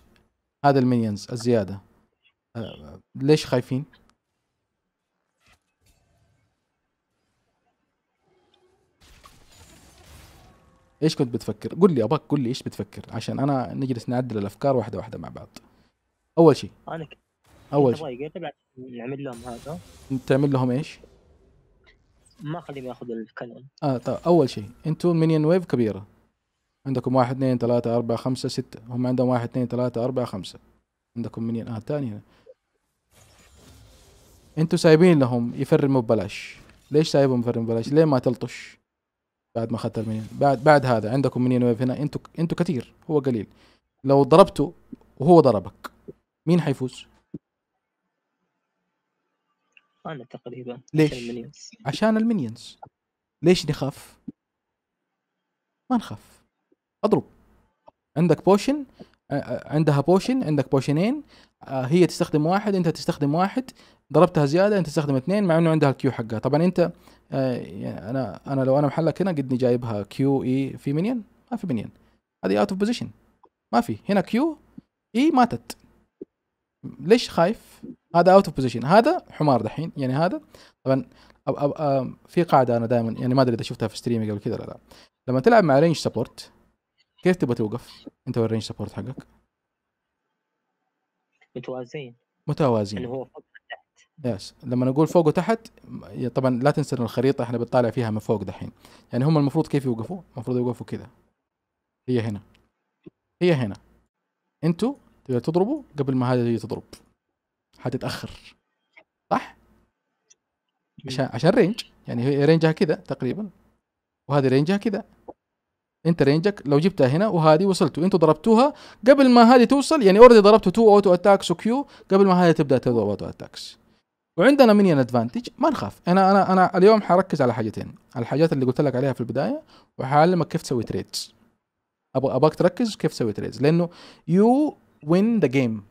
هذا المينيونز الزياده آه، ليش خايفين؟ ايش كنت بتفكر؟ قل لي ابغاك قل لي ايش بتفكر عشان انا نجلس نعدل الافكار واحده واحده مع بعض. اول شيء انا اول شيء نعمل لهم هذا تعمل لهم ايش؟ ما حد بياخذ الكانون اه طيب اول شيء انتوا المينيون ويف كبيره عندكم واحد اثنين ثلاثة أربعة خمسة ستة هم عندهم واحد اثنين ثلاثة أربعة خمسة عندكم مينيون اه ثاني هنا انتوا سايبين لهم يفرموا ببلاش ليش سايبهم يفرموا ببلاش؟ ليه ما تلطش؟ بعد ما اخذت المنين بعد بعد هذا عندكم منين ويف هنا انتوا انتوا كثير هو قليل لو ضربته وهو ضربك مين حيفوز؟ انا تقريبا ليش؟ عشان المنيونز عشان ليش نخاف؟ ما نخاف اضرب عندك بوشن عندها بوشن عندك بوشنين آه، هي تستخدم واحد انت تستخدم واحد ضربتها زياده انت تستخدم اثنين مع انه عندها الكيو حقها طبعا انت آه، انا انا لو انا محلك هنا قدني جايبها كيو اي في منين ما في منين هذه اوت اوف بوزيشن ما في هنا كيو اي ماتت ليش خايف هذا اوت اوف بوزيشن هذا حمار دحين يعني هذا طبعا أب أب أب آه، في قاعده انا دائما يعني ما ادري اذا شفتها في ستريمي قبل كذا ولا لا لما تلعب مع رينج سبورت كيف تبغى توقف انت والرينج سبورت حقك؟ متوازين متوازين اللي هو فوق تحت يس لما نقول فوق وتحت طبعا لا تنسى ان الخريطه احنا بنطالع فيها من فوق دحين يعني هم المفروض كيف يوقفوا؟ المفروض يوقفوا كذا هي هنا هي هنا انتوا تضربوا قبل ما هذا يجي تضرب حتتاخر صح؟ عشان عشان رينج يعني هي رينجها كذا تقريبا وهذه رينجها كذا انت رينجك لو جبتها هنا وهذه وصلتوا انتوا ضربتوها قبل ما هذه توصل يعني اوريدي ضربتوا تو اوتو اتاكس وكيو قبل ما هذه تبدا تضرب اوتو اتاكس وعندنا مينيون ادفانتج ما نخاف انا انا انا اليوم حركز على حاجتين الحاجات اللي قلت لك عليها في البدايه وحعلمك كيف تسوي تريدز ابغى ابغاك تركز كيف تسوي تريدز لانه يو وين ذا جيم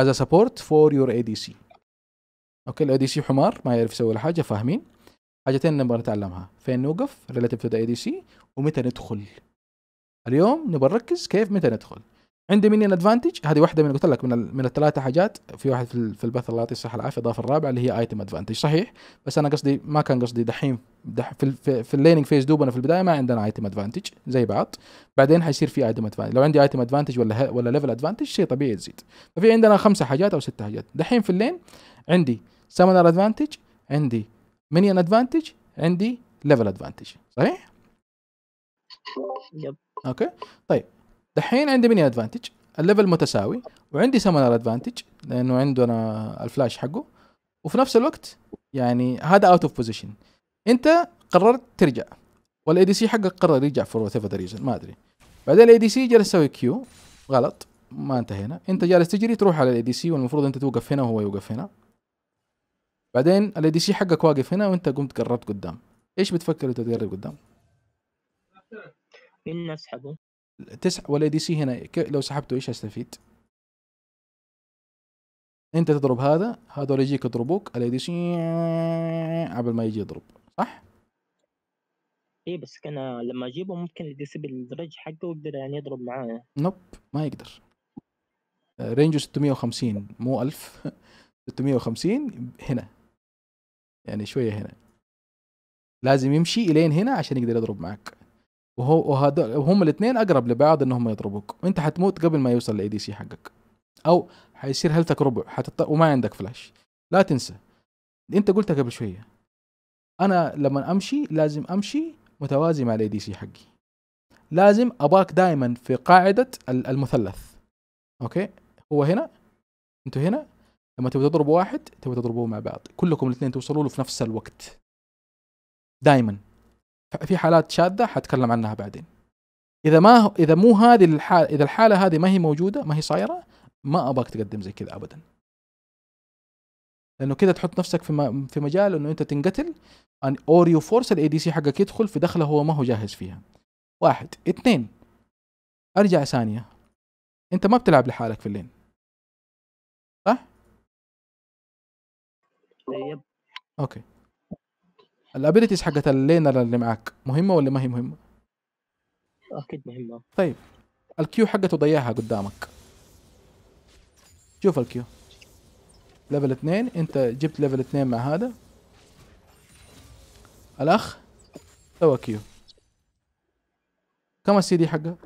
as a support for your ADC. اوكي الاي دي سي حمار ما يعرف يسوي حاجه فاهمين حاجتين نبغى نتعلمها فين نوقف ريليتيف تو ذا اي دي سي ومتى ندخل اليوم نبغى نركز كيف متى ندخل عندي مينيون ادفانتج هذه واحده من قلت لك من من الثلاثه حاجات في واحد في البث الله يعطيه الصحه العافيه ضاف الرابعه اللي هي ايتم ادفانتج صحيح بس انا قصدي ما كان قصدي دحين في في الليننج فيز دوبنا في البدايه ما عندنا ايتم ادفانتج زي بعض بعدين حيصير في ايتم ادفانتج لو عندي ايتم ادفانتج ولا ولا ليفل ادفانتج شيء طبيعي تزيد ففي عندنا خمسه حاجات او سته حاجات دحين في اللين عندي سمنر ادفانتج عندي مينيون ادفانتج عندي ليفل ادفانتج صحيح؟ يب اوكي طيب دحين عندي مني ادفانتج الليفل متساوي وعندي سمنر ادفانتج لانه عندنا الفلاش حقه وفي نفس الوقت يعني هذا اوت اوف بوزيشن انت قررت ترجع والاي دي سي حقك قرر يرجع فور وات ايفر ريزن ما ادري بعدين الاي دي سي جلس يسوي كيو غلط ما انتهينا انت جالس تجري تروح على الاي دي سي والمفروض انت توقف هنا وهو يوقف هنا بعدين الاي دي سي حقك واقف هنا وانت قمت قربت قدام ايش بتفكر وانت تقرب قدام؟ مين اسحبه؟ تسع والاي دي سي هنا لو سحبته ايش استفيد؟ انت تضرب هذا هذول يجيك يضربوك الاي دي سي قبل ما يجي يضرب صح؟ ايه بس انا لما اجيبه ممكن سي بالرج حقه ويقدر يعني يضرب معايا نوب ما يقدر رينجو 650 مو 1000 650 هنا يعني شويه هنا لازم يمشي الين هنا عشان يقدر يضرب معك وهو وهدول وهم الاثنين اقرب لبعض انهم يضربوك وانت حتموت قبل ما يوصل الاي دي سي حقك او حيصير هلتك ربع حتط... وما عندك فلاش لا تنسى انت قلتها قبل شويه انا لما امشي لازم امشي متوازي مع الاي دي سي حقي لازم اباك دائما في قاعده المثلث اوكي هو هنا انتوا هنا لما تبغى تضربوا واحد تبغى تضربوه مع بعض كلكم الاثنين توصلوا له في نفس الوقت دائما في حالات شاذه حتكلم عنها بعدين اذا ما اذا مو هذه الحاله اذا الحاله هذه ما هي موجوده ما هي صايره ما ابغاك تقدم زي كذا ابدا لانه كذا تحط نفسك في في مجال انه انت تنقتل ان اور يو فورس الاي دي سي حقك يدخل في دخله هو ما هو جاهز فيها واحد اثنين ارجع ثانيه انت ما بتلعب لحالك في اللين صح؟ طيب اوكي الابيلتيز حقت اللينر اللي معاك مهمه ولا ما هي مهمه؟ اكيد مهمه طيب الكيو حقته ضيعها قدامك شوف الكيو ليفل اثنين انت جبت ليفل اثنين مع هذا الاخ سوى كيو كم السي دي حقه؟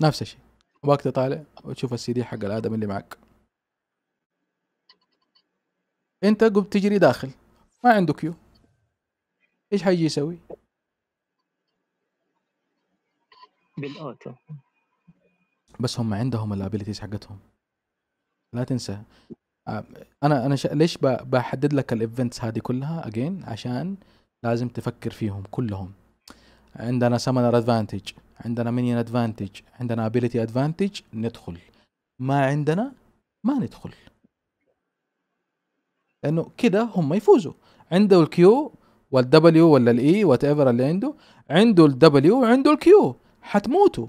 نفس الشيء وقت تطالع وتشوف السي دي حق الادم اللي معك انت قمت تجري داخل ما عنده كيو ايش حيجي يسوي؟ بالاوتو بس هم عندهم الابيلتيز حقتهم لا تنسى آه، انا انا ش... ليش ب... بحدد لك الايفنتس هذه كلها اجين عشان لازم تفكر فيهم كلهم عندنا سمنر ادفانتج عندنا مينيون ادفانتج عندنا ابيلتي ادفانتج ندخل ما عندنا ما ندخل لانه كده هم يفوزوا عنده الكيو والدبليو ولا الاي وات ايفر اللي عنده عنده الدبليو وعنده الكيو حتموتوا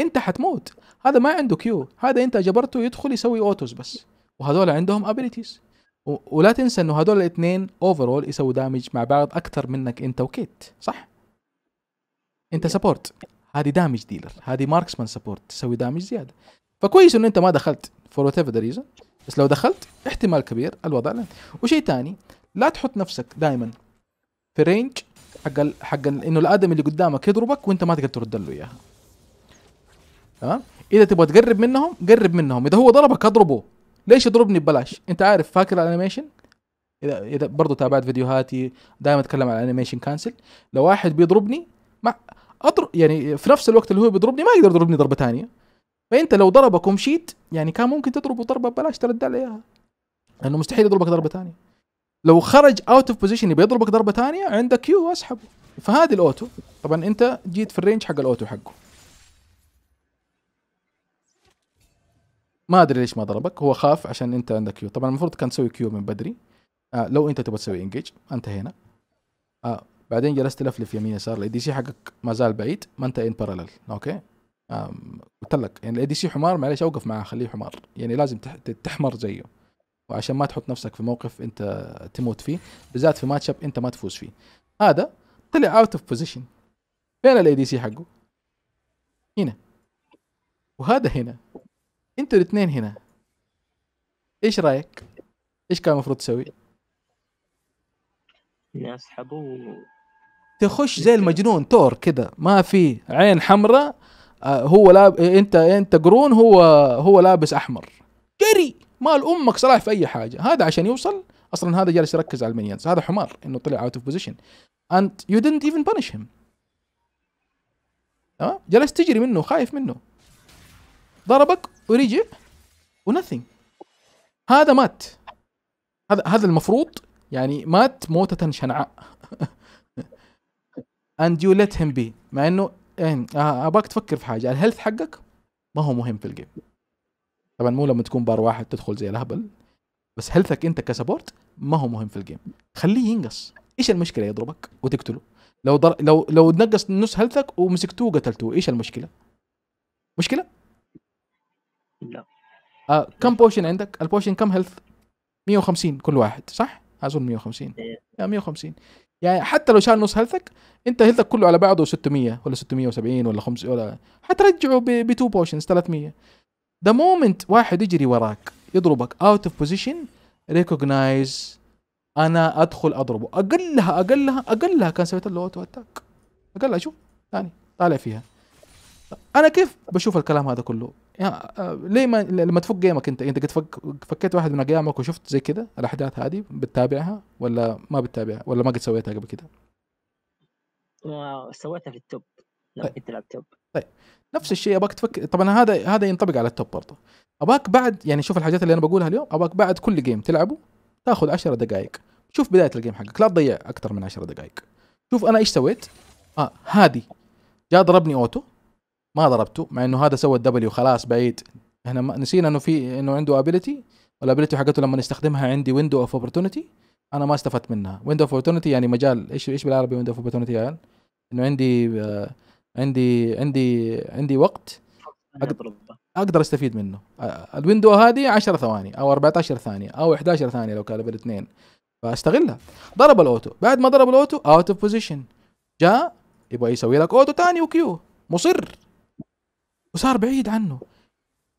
انت حتموت هذا ما عنده كيو هذا انت جبرته يدخل يسوي اوتوز بس وهذول عندهم ابيليتيز ولا تنسى انه هذول الاثنين اوفرول يسووا دامج مع بعض اكثر منك انت وكيت صح انت سبورت هذه دامج ديلر هذه ماركسمان سبورت تسوي دامج زياده فكويس انه انت ما دخلت فور وات ايفر ذا ريزن بس لو دخلت احتمال كبير الوضع لا وشيء ثاني لا تحط نفسك دائما في رينج حق حق انه الادمي اللي قدامك يضربك وانت ما تقدر ترد له اياها تمام اذا تبغى تقرب منهم قرب منهم اذا هو ضربك اضربه ليش يضربني ببلاش انت عارف فاكر الانيميشن اذا اذا برضه تابعت فيديوهاتي دائما اتكلم عن انيميشن كانسل لو واحد بيضربني ما اضرب يعني في نفس الوقت اللي هو بيضربني ما يقدر يضربني ضربه ثانيه فانت لو ضربك ومشيت يعني كان ممكن تضربه ضربه ببلاش ترد عليه اياها لانه مستحيل يضربك ضربه ثانيه لو خرج اوت اوف بوزيشن يبي يضربك ضربه ثانيه عندك كيو اسحبه فهذه الاوتو طبعا انت جيت في الرينج حق الاوتو حقه ما ادري ليش ما ضربك هو خاف عشان انت عندك كيو طبعا المفروض كان تسوي كيو من بدري آه لو انت تبغى تسوي انجيج انتهينا آه بعدين جلست لفلف يمين يسار الاي دي سي حقك ما زال بعيد ما انت ان بارلل اوكي قلت لك يعني الاي دي سي حمار معليش اوقف معاه خليه حمار يعني لازم تحمر زيه وعشان ما تحط نفسك في موقف انت تموت فيه بالذات في ماتش اب انت ما تفوز فيه هذا طلع اوت اوف بوزيشن فين الاي دي سي حقه؟ هنا وهذا هنا انتوا الاثنين هنا ايش رايك؟ ايش كان المفروض تسوي؟ يسحبوه تخش زي المجنون تور كده ما في عين حمراء آه، هو لاب انت انت قرون هو هو لابس احمر جري مال امك صلاح في اي حاجه هذا عشان يوصل اصلا هذا جالس يركز على المينيونز هذا حمار انه طلع اوت اوف بوزيشن اند يو didn't ايفن بانش هيم تمام جلست تجري منه خايف منه ضربك ورجع ونثينج هذا مات هذا هذا المفروض يعني مات موتة شنعاء and you let him be مع انه يعني إيه، آه، اباك تفكر في حاجه الهيلث حقك ما هو مهم في الجيم طبعا مو لما تكون بار واحد تدخل زي الهبل بس هيلثك انت كسبورت ما هو مهم في الجيم خليه ينقص ايش المشكله يضربك وتقتله لو در... لو لو تنقص نص هيلثك ومسكتوه وقتلتوه ايش المشكله مشكله لا آه كم بوشن عندك البوشن كم هيلث 150 كل واحد صح اظن 150 إيه. 150 يعني حتى لو شال نص هيلثك انت هيلثك كله على بعضه 600 ولا 670 ولا 5 ولا حترجعه ب 2 بوشنز 300 ذا مومنت واحد يجري وراك يضربك اوت اوف بوزيشن ريكوجنايز انا ادخل اضربه اقلها اقلها اقلها كان سويت له اوتو اتاك اقلها شوف ثاني طالع فيها انا كيف بشوف الكلام هذا كله يعني، آه، ليه ما لما تفك جيمك انت انت قد فك فكيت واحد من اقيامك وشفت زي كده الاحداث هذه بتتابعها ولا ما بتتابعها ولا ما قد سويتها قبل كده؟ سويتها في التوب لما طيب. كنت تلعب توب طيب نفس الشيء اباك تفكر طبعا هذا هذا ينطبق على التوب برضه اباك بعد يعني شوف الحاجات اللي انا بقولها اليوم اباك بعد كل جيم تلعبه تاخذ 10 دقائق شوف بدايه الجيم حقك لا تضيع اكثر من 10 دقائق شوف انا ايش سويت؟ اه هادي جاء ضربني اوتو ما ضربته مع انه هذا سوى الدبليو خلاص بعيد احنا نسينا انه في انه عنده ابيلتي والابيلتي حقته لما نستخدمها عندي ويندو اوف اوبورتونيتي انا ما استفدت منها ويندو اوف اوبورتونيتي يعني مجال ايش ايش بالعربي ويندو اوف اوبورتونيتي يعني انه عندي آه، عندي عندي عندي وقت اقدر اقدر استفيد منه آه، الويندو هذه 10 ثواني او 14 ثانيه او 11 ثانيه لو كان ليفل فاستغلها ضرب الاوتو بعد ما ضرب الاوتو اوت اوف بوزيشن جاء يبغى يسوي لك اوتو ثاني وكيو مصر وصار بعيد عنه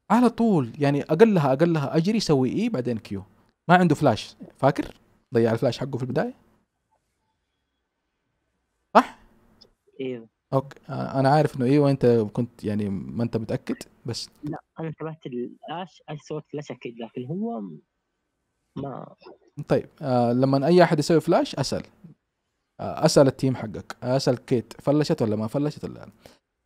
على طول يعني اقلها اقلها اجري سوي اي بعدين كيو ما عنده فلاش فاكر ضيع الفلاش حقه في البدايه صح ايوه اوكي انا عارف انه ايوه انت كنت يعني ما انت متاكد بس لا انا انتبهت الاش ايش سويت فلاش اكيد لكن هو ما طيب آه لما اي احد يسوي فلاش اسال آه اسال التيم حقك اسال كيت فلشت ولا ما فلشت ولا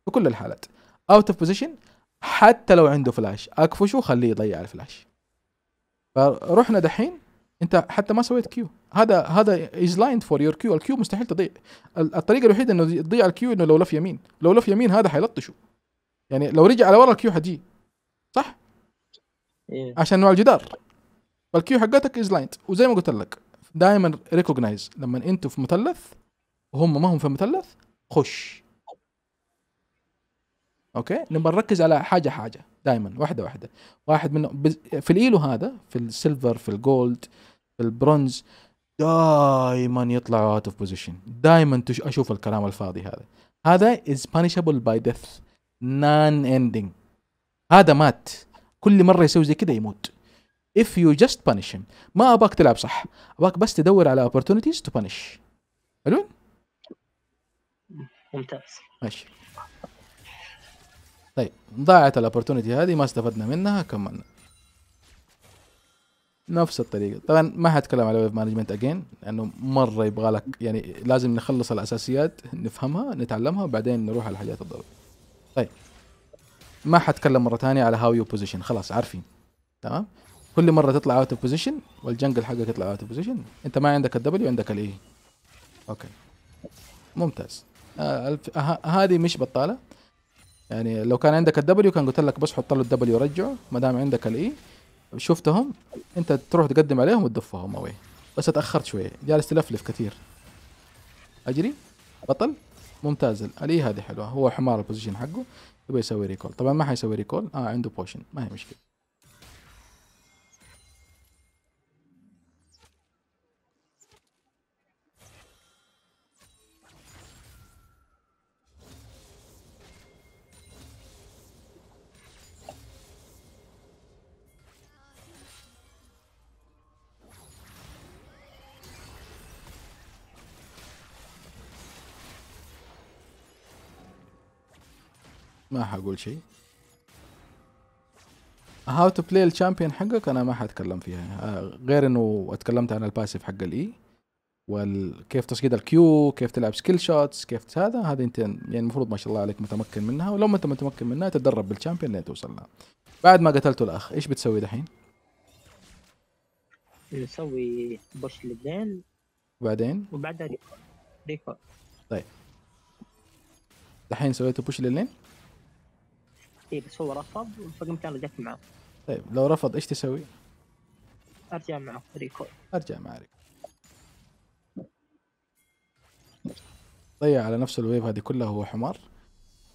في كل الحالات اوت اوف بوزيشن حتى لو عنده فلاش اكفشه خليه يضيع الفلاش فرحنا دحين انت حتى ما سويت كيو هذا هذا از لايند فور يور كيو الكيو مستحيل تضيع الطريقه الوحيده انه تضيع الكيو انه لو لف يمين لو لف يمين هذا حيلطشه يعني لو رجع على ورا الكيو حجي صح إيه. عشان نوع الجدار فالكيو حقتك از لايند وزي ما قلت لك دائما ريكوجنايز لما انتوا في مثلث وهم ما هم في مثلث خش اوكي نبغى نركز على حاجه حاجه دائما واحده واحده واحد من في الايلو هذا في السيلفر في الجولد في البرونز دائما يطلعوا اوت اوف بوزيشن دائما اشوف الكلام الفاضي هذا هذا از بانشبل باي ديث نان اندنج هذا مات كل مره يسوي زي كذا يموت if you just punish him ما اباك تلعب صح اباك بس تدور على opportunities to punish حلو ممتاز ماشي طيب ضاعت الاوبورتونيتي هذه ما استفدنا منها كملنا نفس الطريقه طبعا ما حتكلم على ويب مانجمنت اجين لانه مره يبغى لك يعني لازم نخلص الاساسيات نفهمها نتعلمها بعدين نروح على الحاجات الضروريه طيب ما حتكلم مره ثانيه على هاو يو بوزيشن خلاص عارفين تمام كل مره تطلع اوت اوف بوزيشن والجنجل حقك يطلع اوت اوف بوزيشن انت ما عندك الدبليو عندك الاي e. اوكي ممتاز آه، هذه آه مش بطاله يعني لو كان عندك الدبليو كان قلت لك بس حط له الدبليو رجعه ما دام عندك الاي e شفتهم انت تروح تقدم عليهم وتدفهم اوي بس اتاخرت شويه جالس تلفلف كثير اجري بطل ممتاز الاي e هذه حلوه هو حمار البوزيشن حقه يبغى يسوي ريكول طبعا ما حيسوي ريكول اه عنده بوشن ما هي مشكله ما حقول شيء هاو تو بلاي الشامبيون حقك انا ما حاتكلم فيها آه، غير انه اتكلمت عن الباسيف حق الاي e. وكيف تسقيط الكيو كيف تلعب سكيل شوتس كيف هذا هذه انت يعني المفروض ما شاء الله عليك متمكن منها ولو ما انت متمكن منها تتدرب بالشامبيون لين توصل لها بعد ما قتلته الاخ ايش بتسوي دحين؟ نسوي بوش لبلين وبعدين وبعدها ريكور طيب دحين سويته بوش للين اي بس هو رفض فقمت انا رجعت معه طيب لو رفض ايش تسوي؟ ارجع معه ريكول ارجع مع ريكول ضيع على نفس الويف هذه كلها هو حمار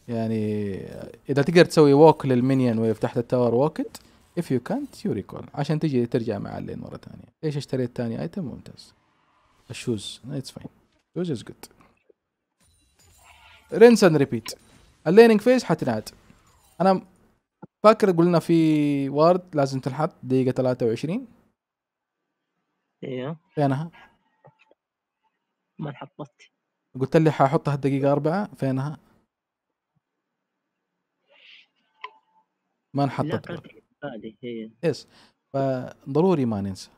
يعني اذا تقدر تسوي ووك للمنيون ويف تحت التاور ووكت اف يو كانت يو ريكول عشان تجي ترجع مع اللين مره ثانيه ليش اشتريت ثاني ايتم ممتاز الشوز اتس فاين شوز از جود رينس اند ريبيت الليننج فيز حتنعاد انا فاكر قلنا في وارد لازم تنحط دقيقه 23 ايوه فينها ما انحطت قلت لي ححطها الدقيقه 4 فينها ما انحطت هذه هي يس فضروري ما ننسى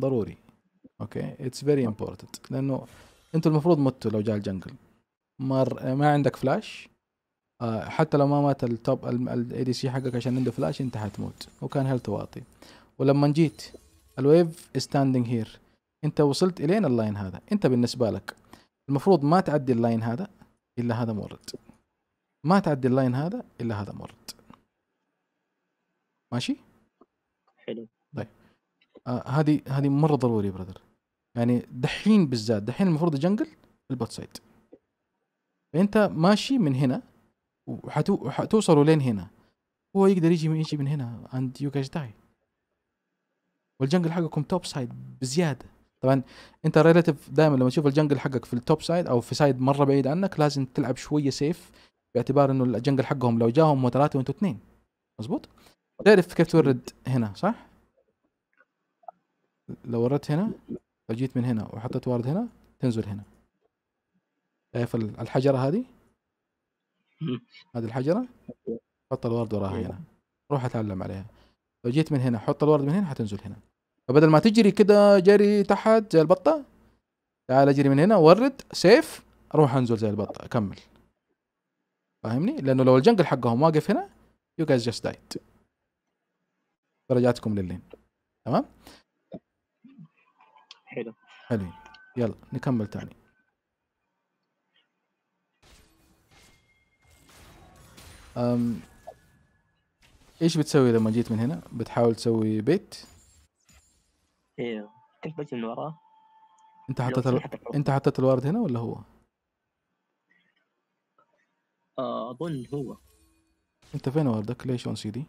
ضروري اوكي اتس فيري امبورتنت لانه انتم المفروض متوا لو جاء الجنجل مر ما عندك فلاش آه، حتى لو ما مات التوب الاي دي سي حقك عشان عنده فلاش انت حتموت وكان هيلث واطي ولما جيت الويف ستاندينج هير انت وصلت الين اللاين هذا انت بالنسبه لك المفروض ما تعدي اللاين هذا الا هذا مورد ما تعدي اللاين هذا الا هذا مورد ماشي حلو طيب آه، هذه هذه مره ضروري برادر يعني دحين بالذات دحين المفروض جنجل البوت سايد فانت ماشي من هنا وحتوصلوا لين هنا هو يقدر يجي من يجي من هنا اند يو جايز داي والجنجل حقكم توب سايد بزياده طبعا انت ريلاتيف دائما لما تشوف الجنجل حقك في التوب سايد او في سايد مره بعيد عنك لازم تلعب شويه سيف باعتبار انه الجنجل حقهم لو جاهم هم ثلاثه وانتوا اثنين مزبوط تعرف كيف تورد هنا صح؟ لو وردت هنا لو جيت من هنا وحطيت وارد هنا تنزل هنا شايف الحجره هذه هذه الحجره حط الورد وراها هنا روح اتعلم عليها لو جيت من هنا حط الورد من هنا حتنزل هنا فبدل ما تجري كده جري تحت زي البطه تعال اجري من هنا ورد سيف اروح انزل زي البطه اكمل فاهمني لانه لو الجنجل حقهم واقف هنا يو جايز جاست دايت درجاتكم للين تمام حلو حلو يلا نكمل تاني أم ايش بتسوي لما جيت من هنا؟ بتحاول تسوي بيت؟ ايوه كنت بجي من وراه انت حطيت ال... انت حطيت الورد هنا ولا هو؟ آه، اظن هو انت فين وردك؟ ليش اون سي دي؟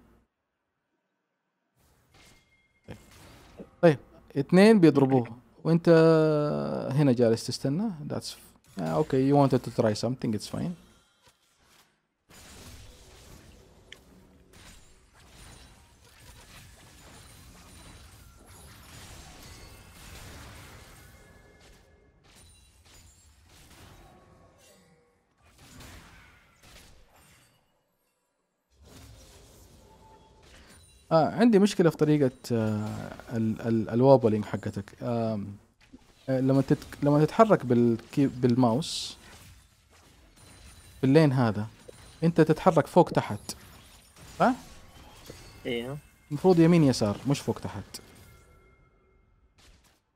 طيب, اثنين بيضربوه وانت هنا جالس تستنى ذاتس اوكي يو ونت تو تراي سمثينج اتس فاين آه عندي مشكله في طريقه آه ال- ال- الوابلينج حقتك آه لما تتك... لما تتحرك بالكي... بالماوس باللين هذا انت تتحرك فوق تحت صح؟ ايوه المفروض يمين يسار مش فوق تحت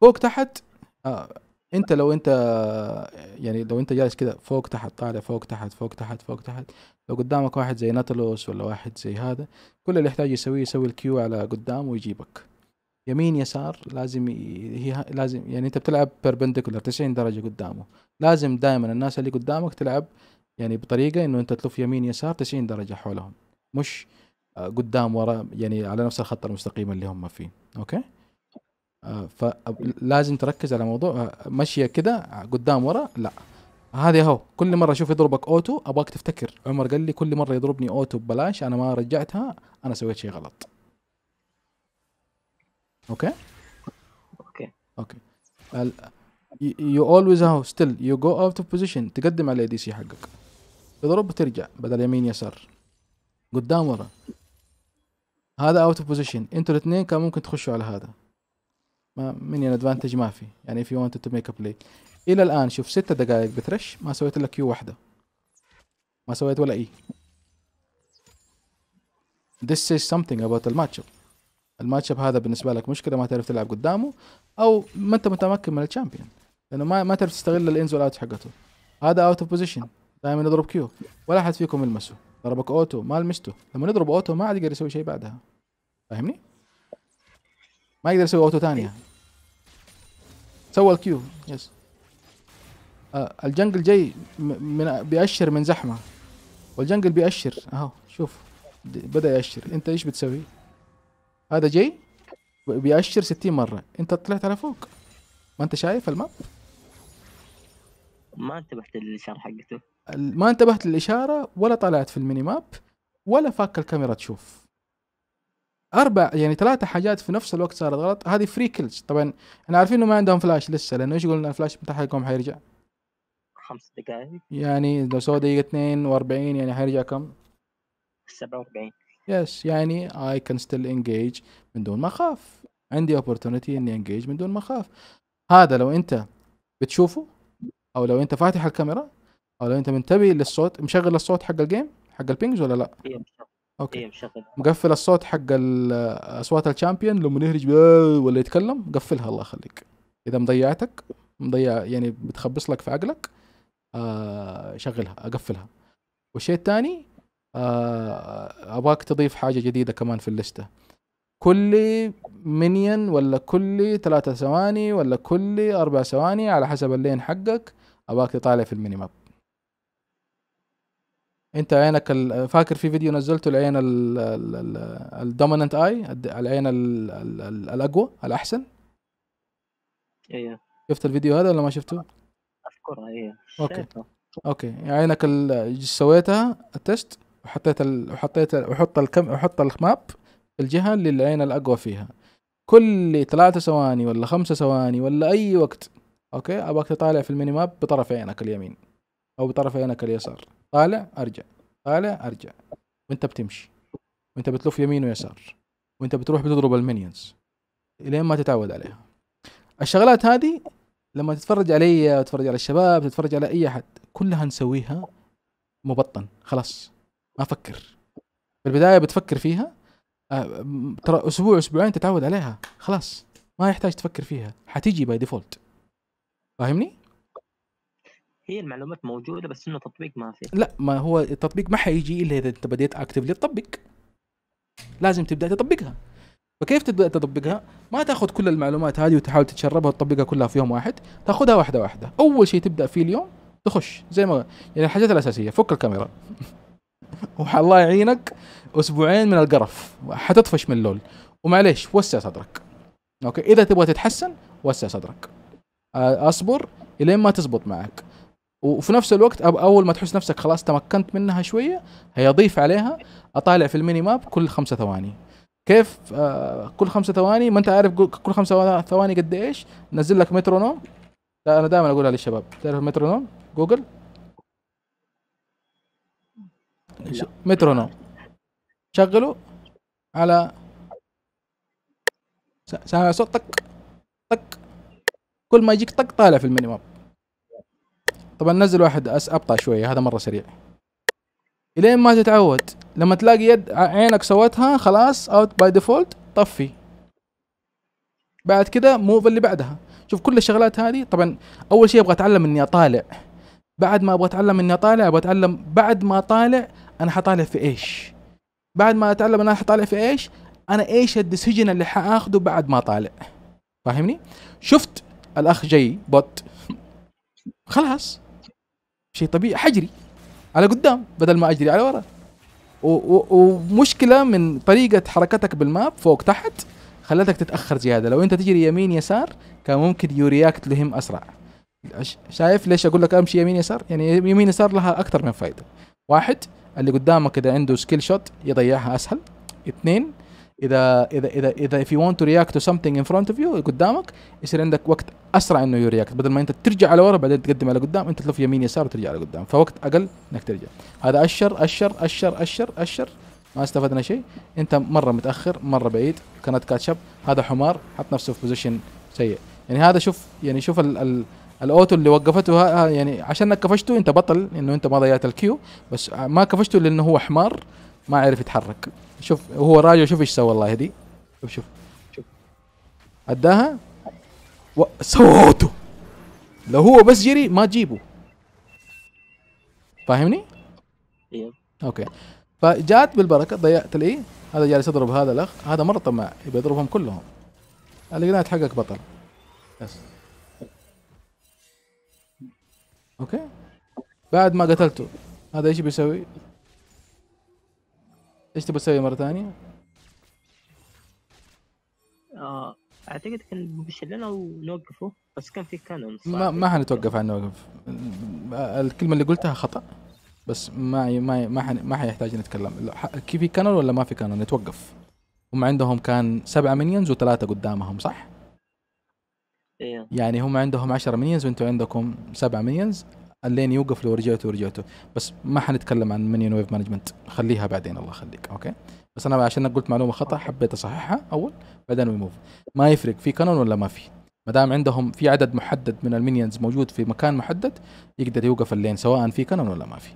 فوق تحت آه انت لو انت يعني لو انت جالس كده فوق تحت طالع فوق تحت فوق تحت فوق تحت لو قدامك واحد زي ناتلوس ولا واحد زي هذا كل اللي يحتاج يسويه يسوي الكيو على قدام ويجيبك يمين يسار لازم هي لازم يعني انت بتلعب بيربنديكولر 90 درجه قدامه لازم دائما الناس اللي قدامك تلعب يعني بطريقه انه انت تلف يمين يسار 90 درجه حولهم مش آه، قدام ورا يعني على نفس الخط المستقيم اللي هم فيه اوكي فلازم تركز على موضوع مشيه كده قدام ورا لا هذه اهو كل مره اشوف يضربك اوتو ابغاك تفتكر عمر قال لي كل مره يضربني اوتو ببلاش انا ما رجعتها انا سويت شيء غلط اوكي اوكي اوكي يو اولويز هاو ستيل يو جو اوت اوف بوزيشن تقدم على دي سي حقك تضرب وترجع بدل يمين يسار قدام ورا هذا اوت اوف بوزيشن انتوا الاثنين كان ممكن تخشوا على هذا ما مني ادفانتج ما في يعني في وانت تو ميك make a الى الان شوف ست دقائق بترش ما سويت الا كيو واحده ما سويت ولا اي e. This is something about the matchup. الماتش هذا بالنسبه لك مشكله ما تعرف تلعب قدامه او ما انت متمكن من الشامبيون لانه ما ما تعرف تستغل الانز والاوت حقته هذا اوت اوف بوزيشن دائما يضرب كيو ولا احد فيكم يلمسه ضربك اوتو ما لمسته لما نضرب اوتو ما عاد يقدر يسوي شيء بعدها فاهمني؟ ما يقدر يسوي اوتو ثانيه سوى الكيو يس آه الجنجل جاي من بيأشر من زحمه والجنجل بيأشر اهو شوف بدا يأشر انت ايش بتسوي؟ هذا جاي بيأشر 60 مره انت طلعت على فوق ما انت شايف الماب؟ ما انتبهت للاشاره حقته ما انتبهت للاشاره ولا طلعت في الميني ماب ولا فاك الكاميرا تشوف اربع يعني ثلاثه حاجات في نفس الوقت صارت غلط هذه فري كيلز طبعا احنا عارفين انه ما عندهم فلاش لسه لانه ايش يقولون الفلاش بتاع حقهم حيرجع خمس دقائق يعني لو سوى دقيقه 42 يعني حيرجع كم؟ 47 يس يعني اي كان ستيل انجيج من دون ما اخاف عندي اوبورتونيتي اني انجيج من دون ما اخاف هذا لو انت بتشوفه او لو انت فاتح الكاميرا او لو انت منتبه للصوت مشغل الصوت حق الجيم حق البينجز ولا لا؟ إيه، اوكي إيه، مشغل مقفل الصوت حق اصوات الشامبيون لما يهرج ولا يتكلم قفلها الله يخليك اذا مضيعتك مضيع يعني بتخبص لك في عقلك آه شغلها اقفلها والشيء الثاني آه ابغاك تضيف حاجه جديده كمان في اللسته كل منين ولا كل ثلاثة ثواني ولا كل أربع ثواني على حسب اللين حقك أباك تطالع في الميني ماب انت عينك فاكر في فيديو نزلته العين الدوميننت اي العين الاقوى الاحسن ايوه شفت الفيديو هذا ولا ما شفته؟ اذكرها ايوه اوكي اوكي عينك سويتها التست وحطيت ال... وحطيت وحط الكم وحط الماب الجهه اللي العين الاقوى فيها كل ثلاثة ثواني ولا خمسة ثواني ولا اي وقت اوكي ابغاك تطالع في الميني ماب بطرف عينك اليمين او بطرف عينك اليسار طالع ارجع طالع ارجع وانت بتمشي وانت بتلف يمين ويسار وانت بتروح بتضرب المينيونز الين ما تتعود عليها الشغلات هذه لما تتفرج علي وتتفرج على الشباب تتفرج على اي احد كلها نسويها مبطن خلاص ما افكر في البدايه بتفكر فيها آه، ترى اسبوع اسبوعين تتعود عليها خلاص ما يحتاج تفكر فيها حتيجي باي ديفولت فاهمني هي المعلومات موجوده بس انه تطبيق ما في لا ما هو التطبيق ما حيجي الا اذا انت بديت اكتفلي تطبق لازم تبدا تطبقها فكيف تبدا تطبقها؟ ما تاخذ كل المعلومات هذه وتحاول تتشربها وتطبقها كلها في يوم واحد، تاخذها واحده واحده، اول شيء تبدا فيه اليوم تخش زي ما يعني الحاجات الاساسيه فك الكاميرا الله يعينك اسبوعين من القرف حتطفش من اللول ومعليش وسع صدرك اوكي اذا تبغى تتحسن وسع صدرك اصبر الين ما تزبط معك وفي نفس الوقت اول ما تحس نفسك خلاص تمكنت منها شويه هيضيف عليها اطالع في الميني ماب كل خمسة ثواني كيف آه كل خمسة ثواني ما انت عارف كل خمسة ثواني قد ايش نزل لك مترونوم لا انا دائما اقولها للشباب تعرف مترونوم جوجل مترونوم شغله على سامع صوت طق طق كل ما يجيك طق طالع في الميني ماب طبعا نزل واحد ابطا شويه هذا مره سريع الين ما تتعود لما تلاقي يد عينك سوتها خلاص اوت باي ديفولت طفي بعد كذا موف اللي بعدها شوف كل الشغلات هذه طبعا اول شيء ابغى اتعلم اني اطالع بعد ما ابغى اتعلم اني اطالع ابغى اتعلم بعد ما اطالع انا حطالع في ايش بعد ما اتعلم انا حطالع في ايش انا ايش الديسيجن اللي حاخده بعد ما طالع فاهمني شفت الاخ جاي بوت خلاص شيء طبيعي حجري على قدام بدل ما اجري على ورا ومشكله من طريقه حركتك بالماب فوق تحت خلتك تتاخر زياده لو انت تجري يمين يسار كان ممكن يورياكت لهم اسرع شايف ليش اقول لك امشي يمين يسار يعني يمين يسار لها اكثر من فائده واحد اللي قدامك اذا عنده سكيل شوت يضيعها اسهل اثنين اذا اذا اذا اذا if you want to react to something in front of you قدامك يصير عندك وقت اسرع انه يرياكت بدل ما انت ترجع على ورا بعدين تقدم على قدام انت تلف يمين يسار وترجع على قدام فوقت اقل انك ترجع هذا اشر اشر اشر اشر اشر ما استفدنا شيء انت مره متاخر مره بعيد كانت كاتشب هذا حمار حط نفسه في بوزيشن سيء يعني هذا شوف يعني شوف ال ال الاوتو اللي وقفته يعني عشان انك كفشته انت بطل انه انت ما ضيعت الكيو بس ما كفشته لانه هو حمار ما عرف يتحرك شوف هو راجع شوف ايش سوى الله يهدي شوف شوف شوف اداها و... سوى اوتو لو هو بس جري ما تجيبه فاهمني؟ ايوه اوكي فجات بالبركه ضيعت لي هذا جالس يضرب هذا الاخ هذا مره طماع يبي يضربهم كلهم الجنايت حقك بطل بس اوكي بعد ما قتلته هذا ايش بيسوي؟ ايش تبغى تسوي مره ثانيه؟ آه اعتقد كان بيشلنا ونوقفه بس كان في كانون ما ما حنتوقف عن نوقف الكلمه اللي قلتها خطا بس ما ما ما ما حيحتاج نتكلم في كانون ولا ما في كانون نتوقف هم عندهم كان سبعة منينز وثلاثة قدامهم صح؟ إيه. يعني هم عندهم عشرة منينز وانتم عندكم سبعة منينز لين يوقف لو رجعته ورجعته بس ما حنتكلم عن منيون ويف مانجمنت خليها بعدين الله يخليك اوكي بس انا عشان قلت معلومه خطا حبيت اصححها اول بعدين ويموف ما يفرق في كانون ولا ما في ما دام عندهم في عدد محدد من المينيونز موجود في مكان محدد يقدر يوقف اللين سواء في كانون ولا ما في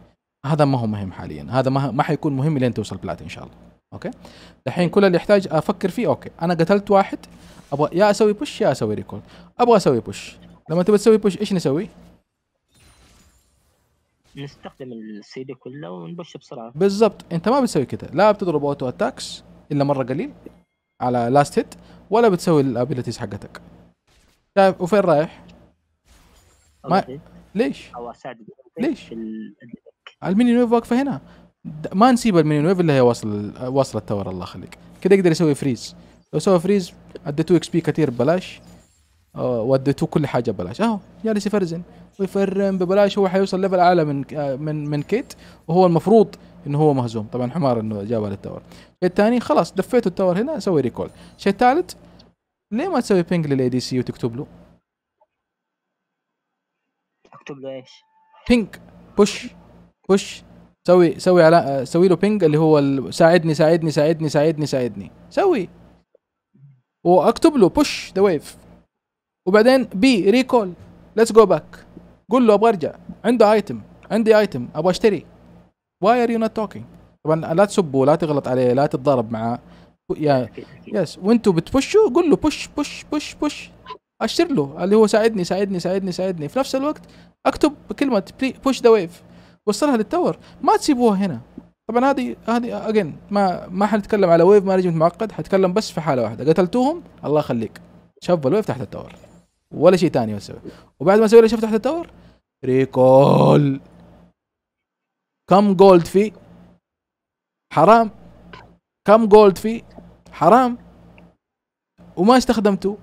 هذا ما هو مهم حاليا هذا ما, ما حيكون مهم لين توصل بلات ان شاء الله اوكي الحين كل اللي يحتاج افكر فيه اوكي انا قتلت واحد ابغى يا اسوي بوش يا اسوي ريكول ابغى اسوي بوش لما تبغى تسوي بوش ايش نسوي نستخدم السي دي كله ونبش بسرعه بالظبط انت ما بتسوي كده لا بتضرب اوتو اتاكس الا مره قليل على لاست هيت ولا بتسوي الابيلتيز حقتك شايف طيب، وفين رايح؟ ما... ليش؟ او اساعدك ليش؟ في ال... الميني نويف واقفه هنا ما نسيب الميني نويف اللي هي واصل واصل التور الله يخليك كده يقدر يسوي فريز لو سوى فريز اديته اكس بي كثير ببلاش وديته كل حاجه ببلاش اهو جالس يفرزن ويفرم ببلاش هو حيوصل ليفل اعلى من من من كيت وهو المفروض انه هو مهزوم طبعا حمار انه جابها للتاور الشيء الثاني خلاص دفيت التاور هنا سوي ريكول الشيء الثالث ليه ما تسوي بينج للاي دي سي وتكتب له اكتب له ايش بينج بوش بوش سوي سوي على سوي له بينج اللي هو ساعدني ساعدني ساعدني ساعدني ساعدني سوي واكتب له بوش ذا ويف وبعدين بي ريكول ليتس جو باك قول له ابغى ارجع عنده ايتم عندي ايتم ابغى اشتري واي ار يو نوت توكينج طبعا لا تسبوا لا تغلط عليه لا تتضارب معاه يا يس وانتوا بتبشوا قول له بوش بوش بوش بوش اشر له اللي هو ساعدني ساعدني ساعدني ساعدني في نفس الوقت اكتب كلمه بوش ذا ويف وصلها للتاور ما تسيبوها هنا طبعا هذه هذه اجين ما ما حنتكلم على ويف مانجمنت معقد حتكلم بس في حاله واحده قتلتوهم الله يخليك شوف الويف تحت التاور ولا شيء ثاني بس وبعد ما سوي له شفت تحت التاور ريكول كم جولد فيه حرام كم جولد فيه حرام وما استخدمته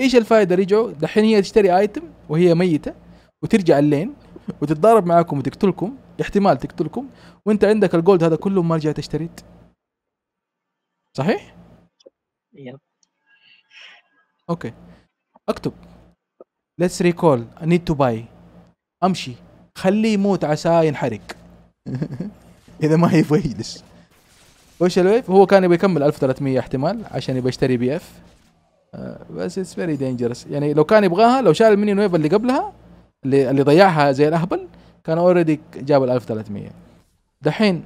ايش الفائده رجعوا دحين هي تشتري ايتم وهي ميته وترجع اللين وتتضارب معاكم وتقتلكم احتمال تقتلكم وانت عندك الجولد هذا كله ما رجعت اشتريت صحيح؟ يب اوكي اكتب ليتس ريكول نيد تو باي امشي خليه يموت عسى ينحرق اذا ما هي يجلس وش الويف هو كان يبغى يكمل 1300 احتمال عشان يبغى يشتري بي اف آه، بس اتس فيري دينجرس يعني لو كان يبغاها لو شال المنيون ويف اللي قبلها اللي اللي ضيعها زي الاهبل كان اوريدي جاب ال 1300 دحين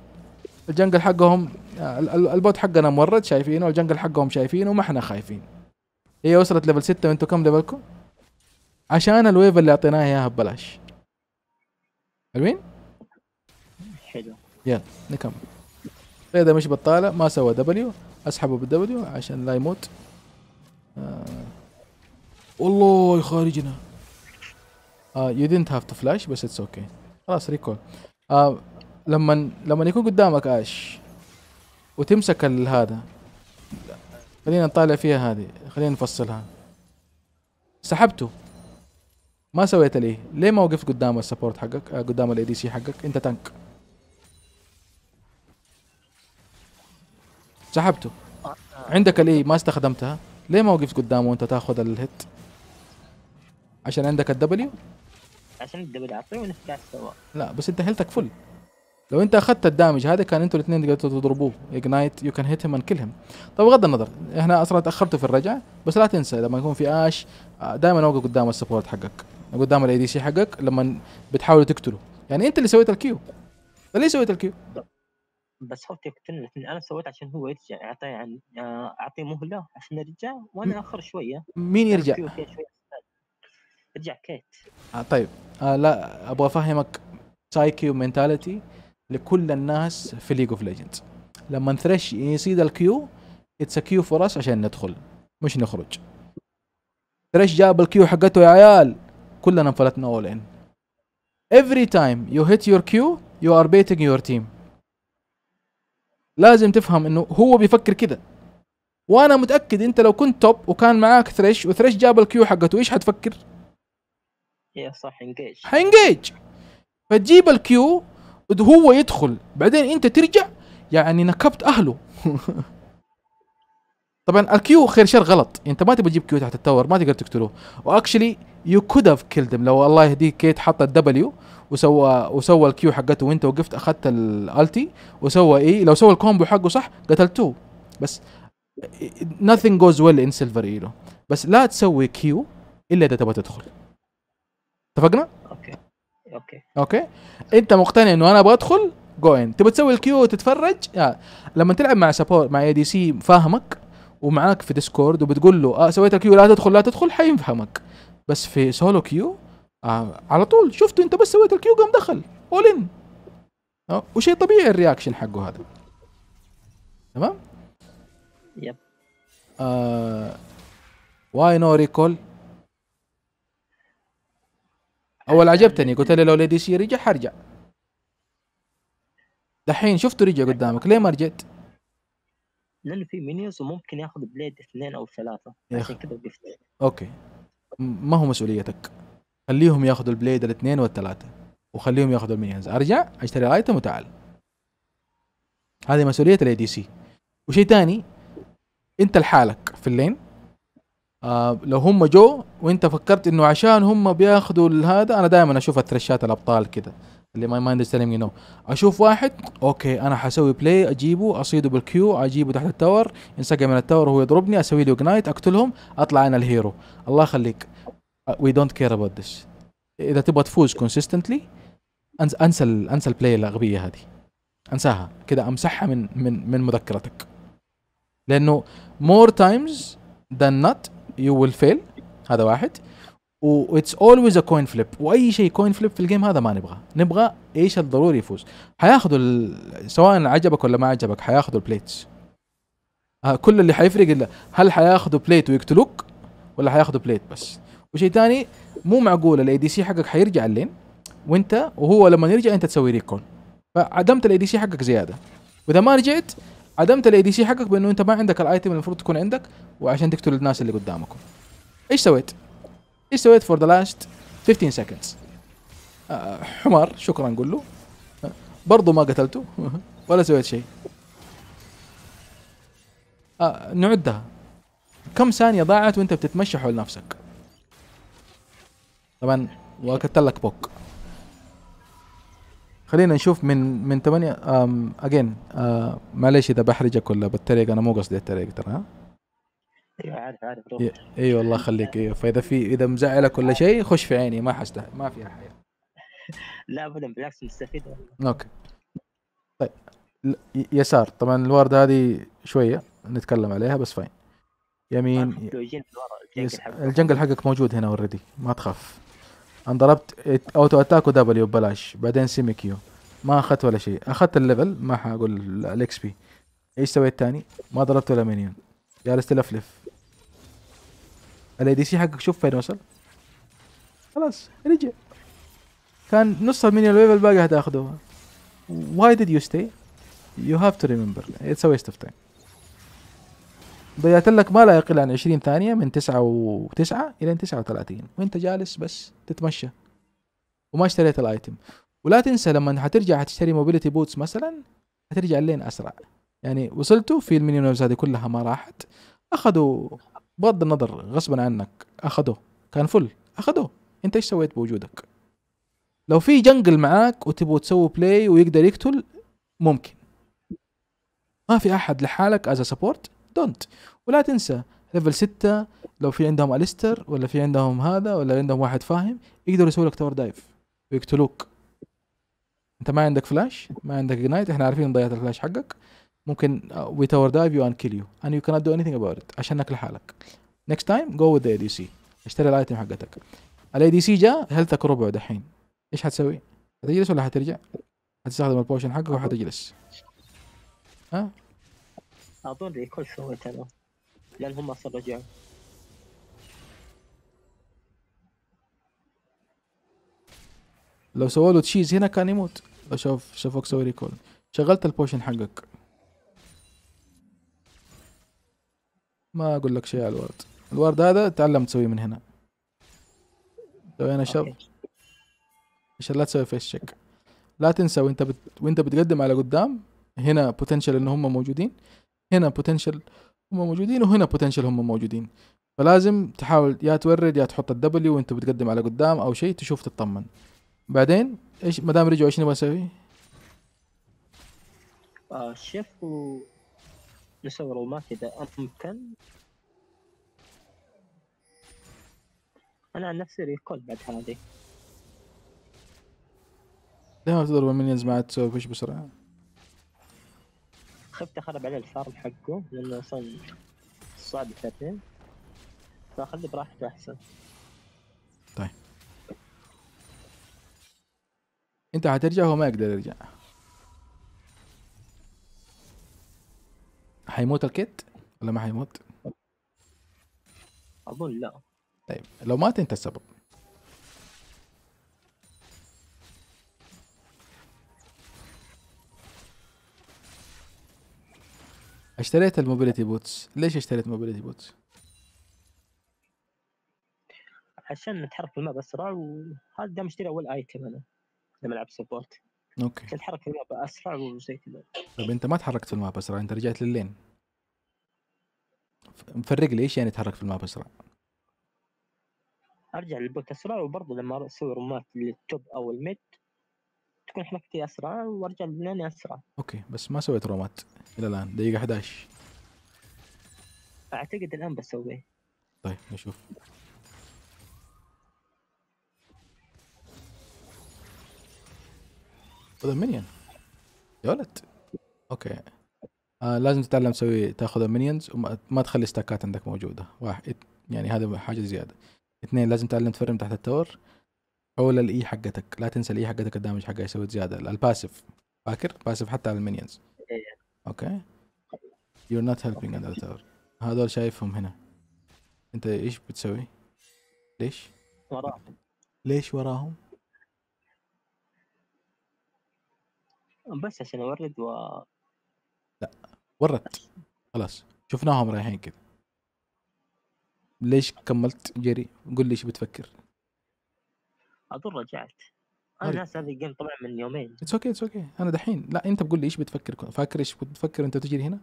الجنجل حقهم آه، البوت حقنا مورد شايفينه الجنجل حقهم شايفينه وما احنا خايفين هي وصلت ليفل 6 وانتم كم ليفلكم؟ عشان الويف اللي اعطيناها اياها ببلاش حلوين؟ حلو يلا نكمل اذا مش بطاله ما سوى دبليو اسحبه بالدبليو عشان لا يموت آه. والله يخارجنا آه you didn't have to flash بس اتس اوكي خلاص ريكول آه لما لما يكون قدامك اش وتمسك هذا خلينا نطالع فيها هذه خلينا نفصلها سحبته ما سويت ليه؟ ليه ما وقفت قدام السبورت حقك؟ آه قدام الاي دي سي حقك؟ انت تانك سحبته عندك الاي ما استخدمتها ليه ما وقفت قدامه وانت تاخذ الهيت؟ عشان عندك الدبليو؟ عشان الدبليو عطيه ونفس سوا لا بس انت هيلتك فل لو انت اخذت الدامج هذا كان انتوا الاثنين تقدروا تضربوه اجنايت يو كان هيت هيم اند كيل هيم طب بغض النظر احنا اصلا تاخرتوا في الرجعه بس لا تنسى لما يكون في اش آه، دائما اوقف قدام السبورت حقك قدام الاي دي سي حقك لما بتحاولوا تقتله يعني انت اللي سويت الكيو انت سويت الكيو؟ بس هو تقتلني انا سويت عشان هو يرجع اعطيه يعني اعطيه يعني، آه، مهله عشان يرجع وانا اخر شويه مين يرجع؟ يرجع كيت آه طيب آه لا ابغى افهمك سايكي ومنتاليتي لكل الناس في ليج اوف ليجندز لما ثريش يصيد الكيو اتس كيو فور اس عشان ندخل مش نخرج ثريش جاب الكيو حقته يا عيال كلنا انفلتنا اول ان every time you hit your cue you are baiting your team لازم تفهم انه هو بيفكر كده وانا متاكد انت لو كنت توب وكان معاك ثريش وثريش جاب الكيو حقته ايش حتفكر؟ يا صح انجيج حينجيج فتجيب الكيو وهو يدخل بعدين انت ترجع يعني نكبت اهله طبعا الكيو خير شر غلط انت ما تبغى تجيب كيو تحت التاور ما تقدر تقتله واكشلي يو كود هاف كيلد لو الله يهديك كيت حط الدبليو وسوى وسوى الكيو حقته وانت وقفت اخذت الالتي وسوى اي e. لو سوى الكومبو حقه صح قتلته بس nothing goes well in silver ايلو بس لا تسوي كيو الا اذا تبغى تدخل اتفقنا؟ اوكي اوكي اوكي انت مقتنع انه انا ابغى ادخل جو ان تبغى تسوي الكيو وتتفرج آه. لما تلعب مع سبورت مع اي دي سي فاهمك ومعاك في ديسكورد وبتقول له اه سويت كيو لا تدخل لا تدخل حيفهمك بس في سولو كيو آه على طول شفته انت بس سويت الكيو قام دخل اول ان آه وشيء طبيعي الرياكشن حقه هذا تمام يب آه واي نو ريكول اول عجبتني قلت لي لو ليدي سي رجع حرجع دحين شفته رجع قدامك ليه ما رجعت؟ لانه في مينيوس وممكن ياخذ بليد اثنين او ثلاثه عشان كذا وقفت اوكي ما هو مسؤوليتك خليهم ياخذوا البليد الاثنين والثلاثه وخليهم ياخذوا المينيونز ارجع اشتري الايتم وتعال هذه مسؤوليه الاي دي سي وشيء ثاني انت لحالك في اللين آه لو هم جو وانت فكرت انه عشان هم بياخذوا هذا انا دائما اشوف الترشات الابطال كده اللي ماي مايند از تيلينج نو اشوف واحد اوكي انا حسوي بلاي اجيبه اصيده بالكيو اجيبه تحت التاور ينسقى من التاور وهو يضربني اسوي له اجنايت اقتلهم اطلع انا الهيرو الله يخليك وي دونت كير اباوت ذس اذا تبغى تفوز كونسيستنتلي انسى انسى انسى البلاي الاغبيه هذه انساها كذا امسحها من من من مذكرتك لانه مور تايمز ذان نوت يو ويل فيل هذا واحد واتس اولويز ا كوين فليب واي شيء كوين فليب في الجيم هذا ما نبغاه نبغى ايش الضروري يفوز حياخذوا ال... سواء عجبك ولا ما عجبك حياخذوا البليتس آه، كل اللي حيفرق الا هل حياخذوا بليت ويقتلوك ولا حياخذوا بليت بس وشيء ثاني مو معقول الاي دي سي حقك حيرجع اللين وانت وهو لما يرجع انت تسوي ريكون فعدمت الاي دي سي حقك زياده واذا ما رجعت عدمت الاي دي سي حقك بانه انت ما عندك الايتم المفروض تكون عندك وعشان تقتل الناس اللي قدامكم ايش سويت ايش سويت فور ذا لاست 15 سكندز حمار شكرا نقول له آه، برضه ما قتلته ولا سويت شيء آه نعدها كم ثانية ضاعت وانت بتتمشى حول نفسك طبعا واكدت لك بوك خلينا نشوف من من 8 اجين آه، معليش اذا بحرجك ولا بتريق انا مو قصدي التريق ترى ايوه عارف عارف روح اي والله خليك ايوه فاذا في اذا مزعلك ولا شيء خش في عيني ما حسته ما فيها حياه لا ابدا بالعكس مستفيد اوكي طيب يسار طبعا الورده هذه شويه نتكلم عليها بس فاين يمين طيب، الجنجل حقك موجود هنا اوريدي ما تخاف انضربت ضربت اوتو اتاك ودبليو ببلاش بعدين سيمي كيو ما اخذت ولا شيء اخذت الليفل ما حقول الاكس بي ايش سويت تاني ما ضربت ولا مينيون جالس تلفلف الاي دي سي حقك شوف فين وصل خلاص رجع كان نص المينيون ويف الباقي هتاخذوها why did you stay you have to remember it's a waste of time ضيعت لك ما لا يقل عن 20 ثانية من 9 و 9 إلى 39 وأنت جالس بس تتمشى وما اشتريت الأيتم ولا تنسى لما حترجع هتشتري موبيليتي بوتس مثلا هترجع لين أسرع يعني وصلتوا في المينيونز هذه كلها ما راحت أخذوا بغض النظر غصبا عنك اخذوه كان فل اخذوه انت ايش سويت بوجودك لو في جنجل معاك وتبغوا تسووا بلاي ويقدر يقتل ممكن ما في احد لحالك از سبورت دونت ولا تنسى ليفل 6 لو في عندهم اليستر ولا في عندهم هذا ولا عندهم واحد فاهم يقدروا يسووا لك تاور دايف ويقتلوك انت ما عندك فلاش ما عندك جنايت احنا عارفين ضيعت الفلاش حقك ممكن with our dive you and kill you and you cannot do anything about it عشانك لحالك next time go with the ADC اشتري الايتم حقتك الاي دي سي جاء هيلثك ربع دحين ايش حتسوي؟ حتجلس ولا حترجع؟ حتستخدم البوشن حقك وحتجلس ها؟ اظن ريكول سويت انا لان هم اصلا رجعوا لو سووا له تشيز هنا كان يموت لو شوف شافوك سوي ريكول شغلت البوشن حقك ما اقول لك شيء على الورد الورد هذا تعلم تسويه من هنا سوينا شر عشان لا تسوي فيس تشيك لا تنسى وانت بت... وانت بتقدم على قدام هنا بوتنشل ان هم موجودين هنا بوتنشل هم موجودين وهنا بوتنشل هم موجودين فلازم تحاول يا تورد يا تحط الدبليو وانت بتقدم على قدام او شيء تشوف تطمن بعدين ايش ما دام رجعوا ايش نبغى نسوي؟ آه، شيف و نصور المات إذا أمكن أنا عن نفسي ريكول بعد هذه ما تضرب المنيونز عاد تسوي فيش بسرعة خفت أخرب عليه الفارم حقه لأنه أصلا صعب الترتيب فأخلي براحته أحسن طيب أنت حترجع هو ما يقدر يرجع هيموت الكيت ولا ما هيموت؟ اظن لا طيب لو مات انت السبب اشتريت الموبيليتي بوتس ليش اشتريت موبيليتي بوتس عشان نتحرك في الماب اسرع وهذا دام اشتري اول ايتم انا لما العب سبورت اوكي تتحرك في الماب اسرع وزي كذا طيب انت ما تحركت في الماب اسرع انت رجعت للين مفرق لي ايش يعني تحرك في الماب اسرع؟ ارجع للبوت اسرع وبرضه لما اسوي رومات للتوب او الميد تكون حركتي اسرع وارجع للين اسرع اوكي بس ما سويت رومات الى الان دقيقه 11 اعتقد الان بسويه طيب نشوف خذ المنيون يا ولد اوكي آه لازم تتعلم تسوي تاخذ المنيونز وما تخلي ستاكات عندك موجوده واحد يعني هذا حاجه زياده اثنين لازم تتعلم تفرم تحت التور حول الاي e حقتك لا تنسى الاي e حقتك الدامج حقها يسوي زياده الباسف فاكر باسف حتى على المنيونز اوكي يور نوت هيلبينج اندر تاور هذول شايفهم هنا انت ايش بتسوي ليش وراهم ليش وراهم بس عشان اورد و لا ورد خلاص شفناهم رايحين كذا ليش كملت جري؟ قول لي ايش بتفكر؟ اظن رجعت انا الناس هذه الجيم طلع من يومين اتس اوكي اتس اوكي انا دحين لا انت بقول لي ايش بتفكر فاكر ايش بتفكر انت تجري هنا؟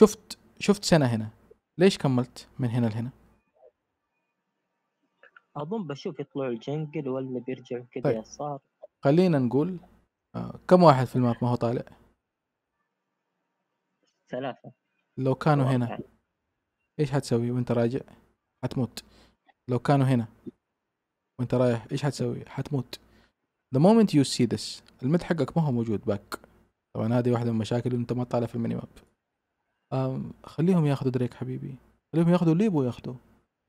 شفت شفت سنه هنا ليش كملت من هنا لهنا؟ اظن بشوف يطلعوا الجنجل ولا بيرجعوا كذا طيب. صار خلينا نقول آه، كم واحد في الماب ما هو طالع؟ ثلاثة لو كانوا هنا ايش حتسوي وانت راجع؟ حتموت لو كانوا هنا وانت رايح ايش حتسوي؟ حتموت the moment you see this المد حقك ما هو موجود باك طبعا هذه واحدة من المشاكل انت ما طالع في الميني ماب خليهم ياخذوا دريك حبيبي خليهم ياخذوا ليبو ياخذوا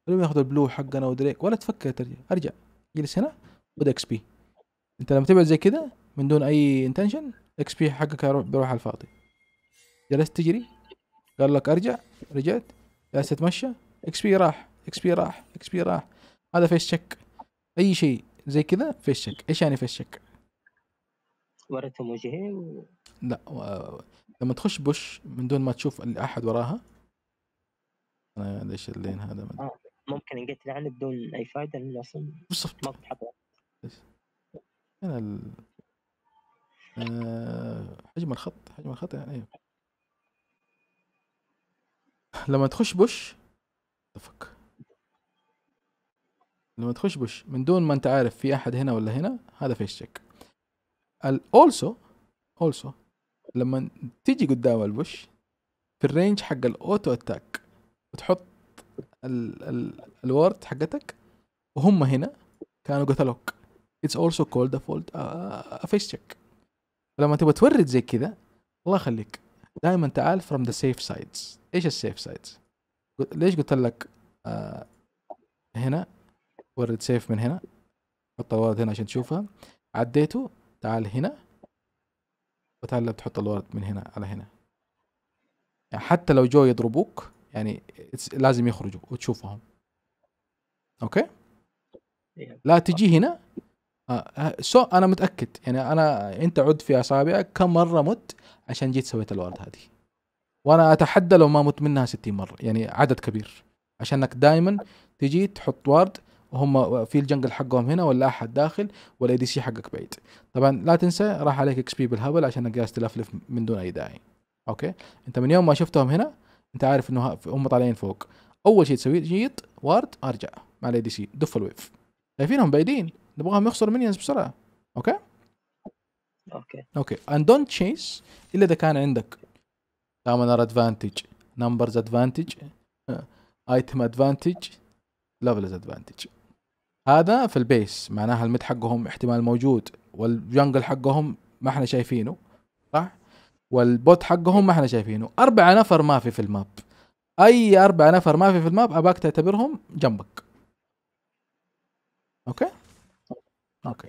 خليهم ياخذوا البلو حقنا ودريك ولا تفكر ترجع ارجع جلس هنا خذ اكس بي انت لما تبعد زي كذا من دون اي انتنشن اكس بي حقك بيروح على الفاضي جلست تجري قال لك ارجع رجعت جلست تتمشى اكس بي راح اكس بي راح اكس بي راح هذا فيس تشيك اي شيء زي كذا فيس تشيك ايش يعني فيس تشيك؟ وريتهم وجهي و... لا و... لما تخش بوش من دون ما تشوف احد وراها انا ليش اللين هذا من... آه. ممكن انقتل عنه بدون اي فايده لانه اصلا بالضبط ما بتحط انا ال... آه، حجم الخط حجم الخط يعني إيه؟ لما تخش بوش تفك لما تخش بوش من دون ما انت عارف في احد هنا ولا هنا هذا فيس تشيك الاولسو اولسو لما تيجي قدام البوش في الرينج حق الاوتو اتاك وتحط الورد حقتك وهم هنا كانوا قتلوك اتس اولسو كولد افولد فولد تشيك فلما تبغى تورد زي كذا الله يخليك دائما تعال فروم ذا سيف سايدز ايش السيف سايدز؟ ليش قلت لك آه هنا ورد سيف من هنا حط الورد هنا عشان تشوفها عديته تعال هنا وتعال لا تحط الورد من هنا على هنا يعني حتى لو جو يضربوك يعني لازم يخرجوا وتشوفهم اوكي لا تجي هنا آه، آه، سو انا متاكد يعني انا انت عد في اصابعك كم مره مت عشان جيت سويت الورد هذه وانا اتحدى لو ما مت منها 60 مره يعني عدد كبير عشانك دائما تجي تحط ورد وهم في الجنجل حقهم هنا ولا احد داخل والاي دي سي حقك بعيد طبعا لا تنسى راح عليك اكس بي بالهبل عشان قاعد تلفلف من دون اي داعي اوكي انت من يوم ما شفتهم هنا انت عارف انه هم طالعين فوق اول شيء تسويه جيت وارد ارجع مع الاي دي سي دف الويف شايفينهم بعيدين نبغاهم يخسروا منيونز بسرعه اوكي اوكي اوكي اند دونت تشيس الا اذا كان عندك دامنر ادفانتج نمبرز ادفانتج ايتم ادفانتج ليفلز ادفانتج هذا في البيس معناها الميد حقهم احتمال موجود والجنجل حقهم ما احنا شايفينه صح والبوت حقهم ما احنا شايفينه اربع نفر ما في في الماب اي اربع نفر ما في في الماب اباك تعتبرهم جنبك اوكي اوكي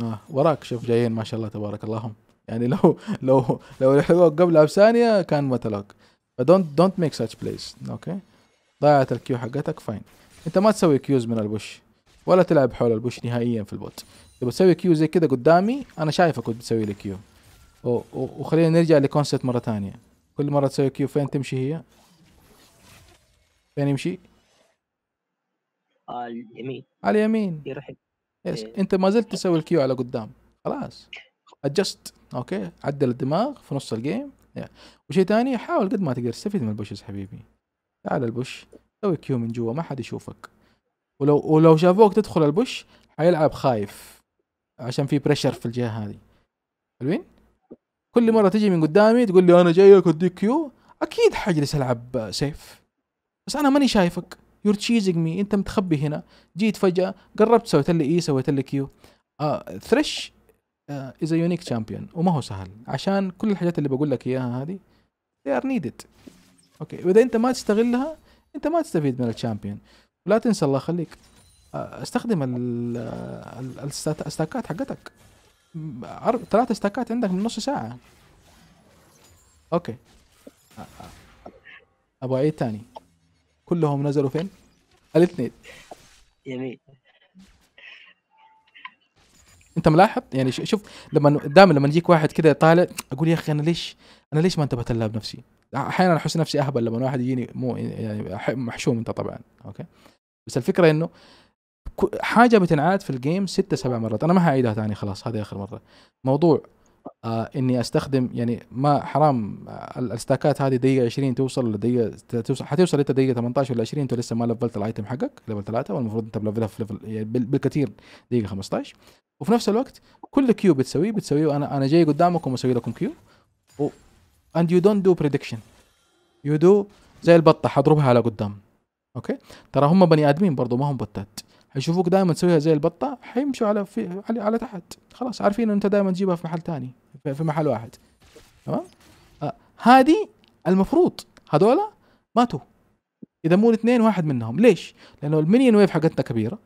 آه وراك شوف جايين ما شاء الله تبارك اللهم يعني لو لو لو لحقوك قبلها بثانيه كان متلوك فدونت دونت ميك ساتش بليس اوكي ضاعت الكيو حقتك فاين انت ما تسوي كيوز من البوش ولا تلعب حول البوش نهائيا في البوت تبغى تسوي كيو زي كذا قدامي انا شايفك كنت بتسوي لي كيو وخلينا نرجع لكونسبت مره ثانيه كل مره تسوي كيو فين تمشي هي فين يمشي على اليمين على اليمين يروح يس إيه. انت ما زلت تسوي الكيو على قدام خلاص ادجست اوكي عدل الدماغ في نص الجيم وشيء ثاني حاول قد ما تقدر تستفيد من البوشز حبيبي تعال البوش سوي كيو من جوا ما حد يشوفك ولو ولو شافوك تدخل البوش حيلعب خايف عشان في بريشر في الجهه هذه حلوين كل مره تجي من قدامي تقول لي انا جايك اديك كيو اكيد حجلس العب سيف بس انا ماني شايفك يور تشيزنج مي انت متخبي هنا جيت فجاه قربت سويت لي اي e، سويت لي كيو ثريش از يونيك تشامبيون وما هو سهل عشان كل الحاجات اللي بقول لك اياها هذه they are needed اوكي واذا انت ما تستغلها انت ما تستفيد من الشامبيون ولا تنسى الله يخليك آه، استخدم آه، الستاكات حقتك ثلاث استاكات عندك من نص ساعة اوكي آه، ابغى عيد ثاني كلهم نزلوا فين؟ الاثنين يمين انت ملاحظ يعني شوف لما دائما لما يجيك واحد كذا طالع اقول يا اخي انا ليش انا ليش ما انتبهت لها بنفسي احيانا احس نفسي اهبل لما واحد يجيني مو يعني محشوم انت طبعا اوكي بس الفكره انه حاجه بتنعاد في الجيم ستة سبع مرات انا ما هعيدها ثاني خلاص هذه اخر مره موضوع آه اني استخدم يعني ما حرام آه، الاستاكات هذه دقيقه 20 توصل لدقيقه توصل حتوصل انت دقيقه 18 ولا 20 انت لسه ما لفلت الايتم حقك ليفل 3 والمفروض انت بلفلها في ليفل يعني بالكثير دقيقه 15 وفي نفس الوقت كل كيو بتسويه بتسويه انا انا جاي قدامكم واسوي لكم كيو اند يو دونت دو بريدكشن يو دو زي البطه حضربها على قدام اوكي ترى هم بني ادمين برضو ما هم بطات حيشوفوك دائما تسويها زي البطه حيمشوا على في على, على تحت خلاص عارفين ان انت دائما تجيبها في محل ثاني في محل واحد تمام آه. هذه المفروض هذولا ماتوا اذا مو الاثنين واحد منهم ليش لانه المينيون ويف حقتنا كبيره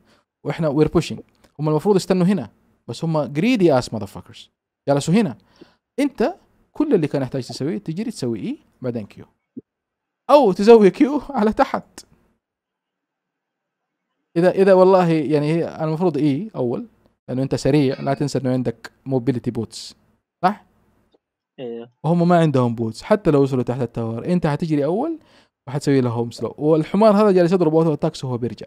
واحنا وير بوشنج هم المفروض يستنوا هنا بس هم جريدي اس ماذر فاكرز جلسوا هنا انت كل اللي كان يحتاج تسويه تجري تسوي اي بعدين كيو او تسوي كيو على تحت اذا اذا والله يعني هي المفروض اي اول لانه انت سريع لا تنسى انه عندك موبيليتي بوتس صح؟ ايوه وهم ما عندهم بوتس حتى لو وصلوا تحت التاور انت حتجري اول وحتسوي له هوم سلو والحمار هذا جالس يضرب اوتو اتاكس وهو بيرجع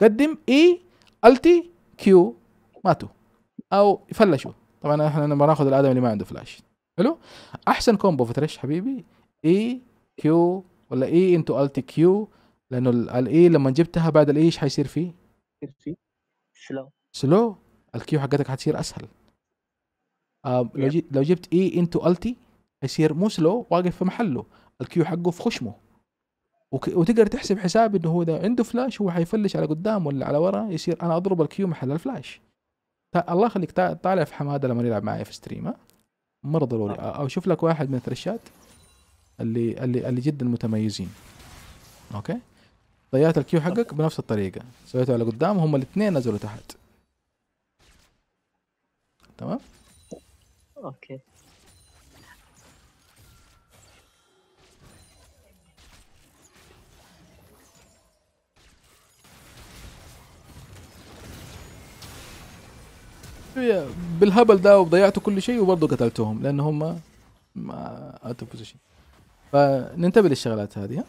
قدم اي التي كيو ماتوا او فلشوا طبعا احنا لما ناخذ الادمي اللي ما عنده فلاش حلو احسن كومبو في ترش حبيبي اي e، كيو ولا اي انتو التي كيو لانه الاي لما جبتها بعد الاي ايش حيصير فيه؟ يصير فيه سلو سلو الكيو حقتك حتصير اسهل آه لو جبت لو جبت اي انتو التي حيصير مو سلو واقف في محله الكيو حقه في خشمه وك... وتقدر تحسب حساب انه هو اذا عنده فلاش هو حيفلش على قدام ولا على ورا يصير انا اضرب الكيو محل الفلاش الله يخليك طالع في حماده لما يلعب معي في ستريم مره ضروري او آه. شوف لك واحد من الثرشات اللي اللي اللي جدا متميزين اوكي ضيعت الكيو حقك بنفس الطريقه سويته على قدام هم الاثنين نزلوا تحت تمام اوكي بالهبل ده وضيعتوا كل شيء وبرضه قتلتهم لان هم ما اوت بوزيشن فننتبه للشغلات هذه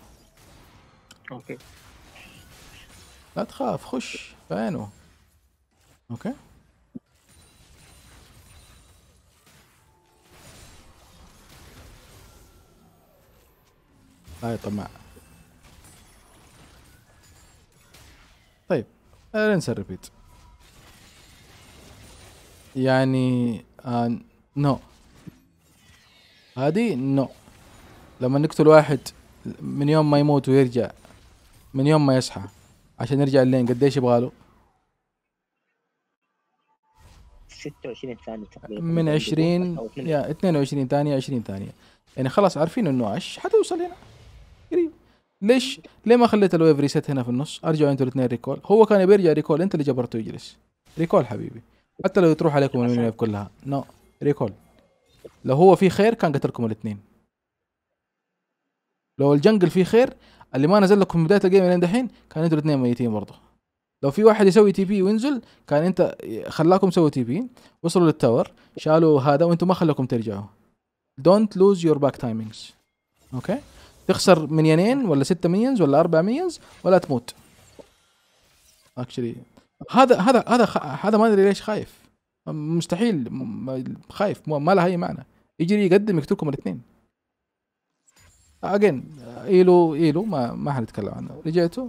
اوكي لا تخاف خش فينو اوكي هاي آه، طمع طيب ننسى آه، الريبيت يعني آه نو هذه نو لما نقتل واحد من يوم ما يموت ويرجع من يوم ما يصحى عشان يرجع اللين قديش يبغى له؟ 26 ثانية تقريبا من 20 يا 22 ثانية 20 ثانية يعني خلاص عارفين انه عش حتوصل هنا قريب ليش ليه ما خليت الويف ريست هنا في النص ارجعوا انتوا الاثنين ريكول هو كان يبي يرجع ريكول انت اللي جبرته يجلس ريكول حبيبي حتى لو تروح عليكم الويف كلها نو no. ريكول لو هو في خير كان قتلكم الاثنين لو الجنجل فيه خير اللي ما نزل لكم من بدايه الجيم لين دحين كان انتوا الاثنين ميتين برضه لو في واحد يسوي تي بي وينزل كان انت خلاكم تسوي تي بي وصلوا للتاور شالوا هذا وانتوا ما خلاكم ترجعوا دونت لوز يور باك تايمينجز اوكي تخسر منينين ولا ستة مينيونز ولا أربعة مينيونز ولا تموت اكشلي هذا هذا هذا هذا ما ادري ليش خايف مستحيل خايف ما لها اي معنى يجري يقدم يقتلكم الاثنين اجين ايلو ايلو ما ما حنتكلم عنه رجعتوا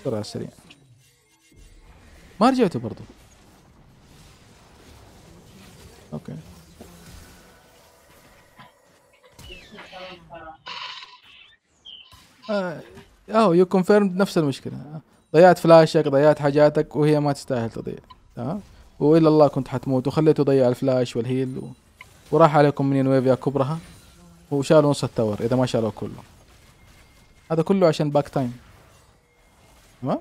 بسرعه سريع ما رجعتوا برضو اوكي اه يو آه، كونفيرمد نفس المشكله ضيعت فلاشك ضيعت حاجاتك وهي ما تستاهل تضيع تمام والا الله كنت حتموت وخليته يضيع الفلاش والهيل و... وراح عليكم من يا كبرها وشالوا نص التاور اذا ما شالوه كله هذا كله عشان باك تايم تمام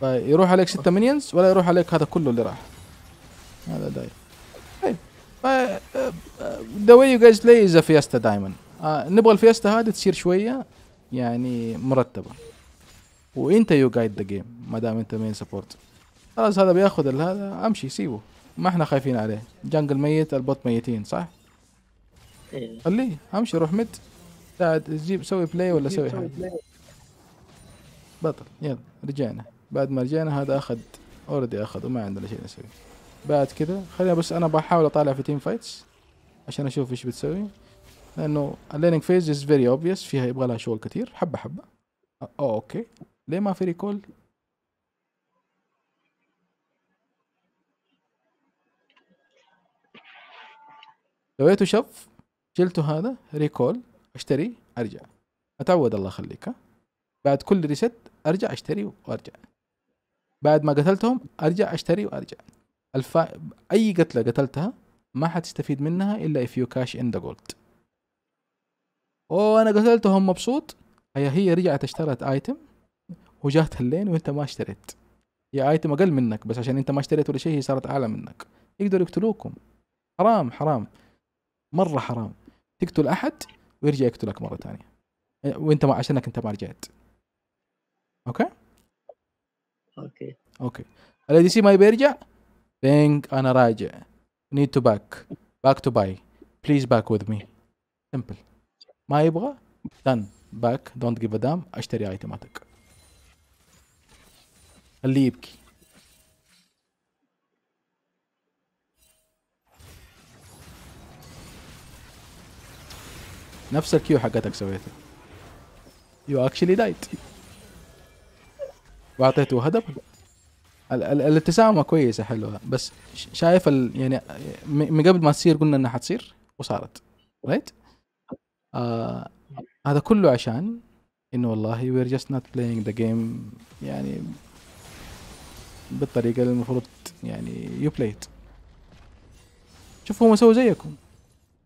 طيب يروح عليك ستة مينيونز ولا يروح عليك هذا كله اللي راح هذا داي طيب ذا واي يو جايز بلاي از فيستا دايما نبغى الفيستا هذه تصير شويه يعني مرتبه وانت يو جايد ذا جيم ما دام انت مين سبورت خلاص هذا بياخذ هذا امشي سيبه ما احنا خايفين عليه جنجل ميت البوت ميتين صح إيه. خليه امشي روح قاعد جيب سوي بلاي ولا سوي حاجه بطل يلا رجعنا بعد ما رجعنا هذا اخذ اوريدي اخذ وما عندنا شيء نسوي بعد كذا خلينا بس انا بحاول اطالع في تيم فايتس عشان اشوف ايش بتسوي لانه الليننج فيز از فيري اوبفيس فيها يبغى لها شغل كثير حبه حبه أو اوكي ليه ما في ريكول سويته شف شلته هذا ريكول اشتري ارجع اتعود الله يخليك بعد كل ريست ارجع اشتري وارجع بعد ما قتلتهم ارجع اشتري وارجع الفا... اي قتله قتلتها ما حتستفيد منها الا اف يو كاش ان ذا جولد اوه انا قتلتهم مبسوط هي هي رجعت اشترت ايتم وجات اللين وانت ما اشتريت هي ايتم اقل منك بس عشان انت ما اشتريت ولا شيء هي صارت اعلى منك يقدروا يقتلوكم حرام حرام مره حرام تقتل احد ويرجع يقتلك مره ثانيه أه، وانت ما عشانك انت ما رجعت اوكي اوكي اوكي الدي سي ما بيرجع ثينك انا راجع نيد تو باك باك تو باي بليز باك وذ مي سمبل ما يبغى دن باك دونت جيف ا دام اشتري ايتماتك خليه يبكي نفس الكيو حقتك سويته يو اكشلي دايت واعطيته هدف الابتسامه كويسه حلوه بس شايف ال يعني من قبل ما تصير قلنا انها حتصير وصارت رايت آه هذا كله عشان انه والله ار جاست نوت بلاينج ذا جيم يعني بالطريقه اللي المفروض يعني يو بلايت شوفوا هم سووا زيكم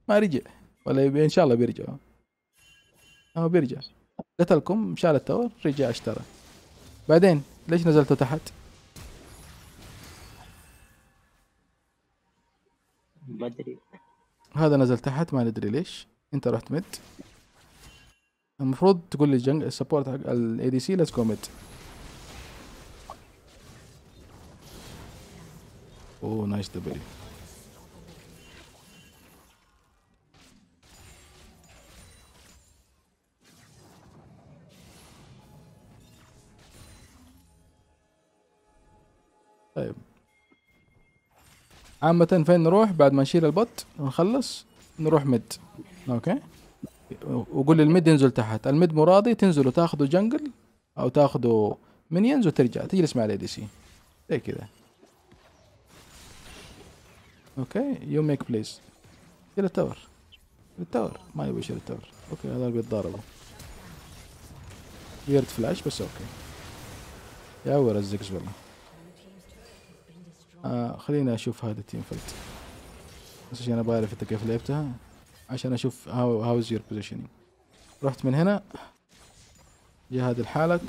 ما رجع ولا يبي ان شاء الله بيرجع اه بيرجع قتلكم شال التور رجع اشترى بعدين ليش نزلتوا تحت؟ ما ادري هذا نزل تحت ما ندري ليش انت رحت ميد المفروض تقول لي الجنج السبورت حق الاي دي سي ليتس جو ميد اوه نايس دبليو طيب عامة فين نروح بعد ما نشيل البط ونخلص نروح ميد اوكي وقول للميد ينزل تحت الميد مراضي تنزل وتاخذه جنجل او تاخذه منينز وترجع تجلس مع الاي دي سي زي كذا اوكي يو ميك بليز شيل التاور التاور ما يبغى يشيل التاور اوكي هذا بيتضاربوا ويرد فلاش بس اوكي يا ورزقز والله آه خليني اشوف هذا التيم فايت بس عشان ابغى اعرف انت كيف لعبتها عشان اشوف هاو از يور بوزيشنينج رحت من هنا جا هذا لحالك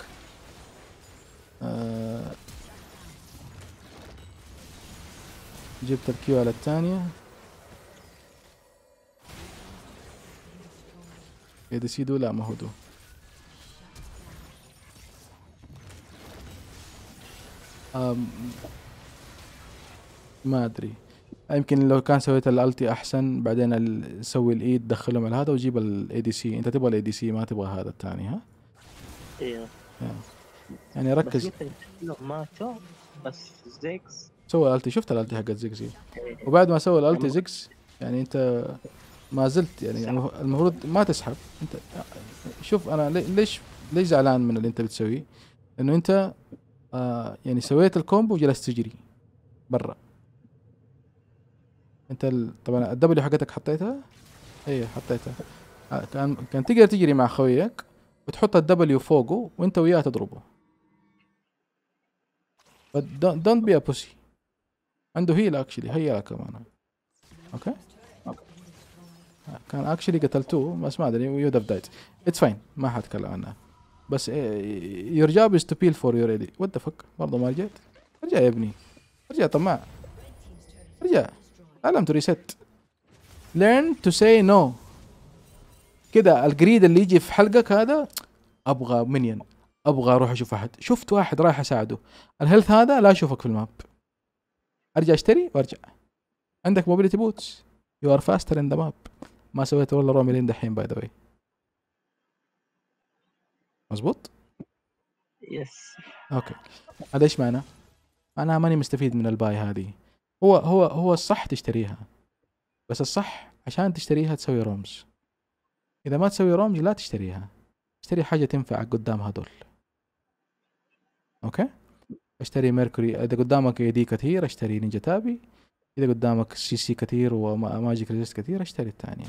آه جبت الكيو على الثانية إذا سيدو لا ما هو دو ما ادري يمكن لو كان سويت الالتي احسن بعدين سوي الايد e دخلهم على هذا وجيب الاي دي سي انت تبغى الاي دي سي ما تبغى هذا الثاني ها؟ ايوه يعني ركز بس ماتوا بس زيكس سوى الالتي شفت الالتي حقت زيكس إيه. وبعد ما سوى الالتي زيكس يعني انت ما زلت يعني المفروض ما تسحب انت شوف انا ليش ليش زعلان من اللي انت بتسويه؟ انه انت آه يعني سويت الكومبو وجلست تجري برا انت ال... طبعا الدبليو حقتك حطيتها هي إيه، حطيتها آه، كان كان تقدر تجري مع خويك وتحط الدبليو فوقه وانت وياه تضربه but don't, don't be a pussy عنده هيل اكشلي هيا لك كمان اوكي آه، كان اكشلي قتلتوه بس ما ادري يود هاف دايت اتس فاين ما حتكلم عنها بس يور جاب از تو بيل فور يور ايدي وات ذا فك برضه ما رجعت ارجع يا ابني ارجع طماع ارجع تو ريسيت ليرن تو سي نو كده الجريد اللي يجي في حلقك هذا ابغى منين ابغى اروح اشوف احد شفت واحد رايح اساعده الهيلث هذا لا اشوفك في الماب ارجع اشتري وارجع عندك موبيليتي بوتس يو ار فاستر ان ذا ماب ما سويت والله لين دحين باي ذا واي مزبوط يس اوكي هذا ايش معنى انا ماني مستفيد من الباي هذه هو هو هو الصح تشتريها بس الصح عشان تشتريها تسوي رومز إذا ما تسوي رومز لا تشتريها اشتري حاجة تنفعك قدام هدول أوكي اشتري ميركوري إذا قدامك اي دي كثير اشتري نينجا تابي إذا قدامك سي سي كثير وماجيك ريزيست كثير اشتري الثانية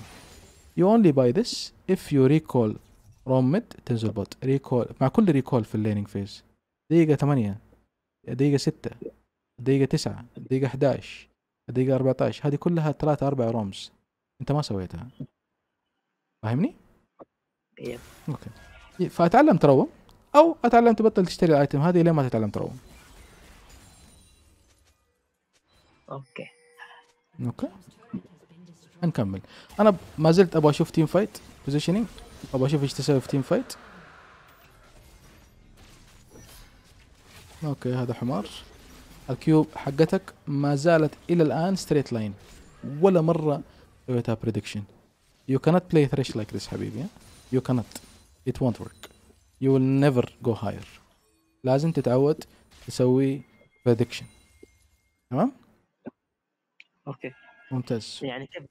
يو اونلي باي ذس اف يو ريكول روم ميد تنزل بوت ريكول مع كل ريكول في اللينينج فيز دقيقة ثمانية دقيقة ستة دقيقة تسعة دقيقة 11 دقيقة 14 هذه كلها ثلاثة أربع رومز أنت ما سويتها فاهمني؟ يب إيه. أوكي إيه، فأتعلم تروم أو أتعلم تبطل تشتري الأيتم هذه لين ما تتعلم تروم أوكي أوكي نكمل أنا ما زلت أبغى أشوف تيم فايت بوزيشنينج أبغى أشوف إيش تسوي في تيم فايت أوكي هذا حمار الكيوب حقتك ما زالت الى الان ستريت لاين ولا مره سويتها بريدكشن يو كانت بلاي ثريش لايك ذس حبيبي يو كانت ات won't ورك يو ويل نيفر جو هاير لازم تتعود تسوي بريدكشن تمام اوكي ممتاز يعني كيف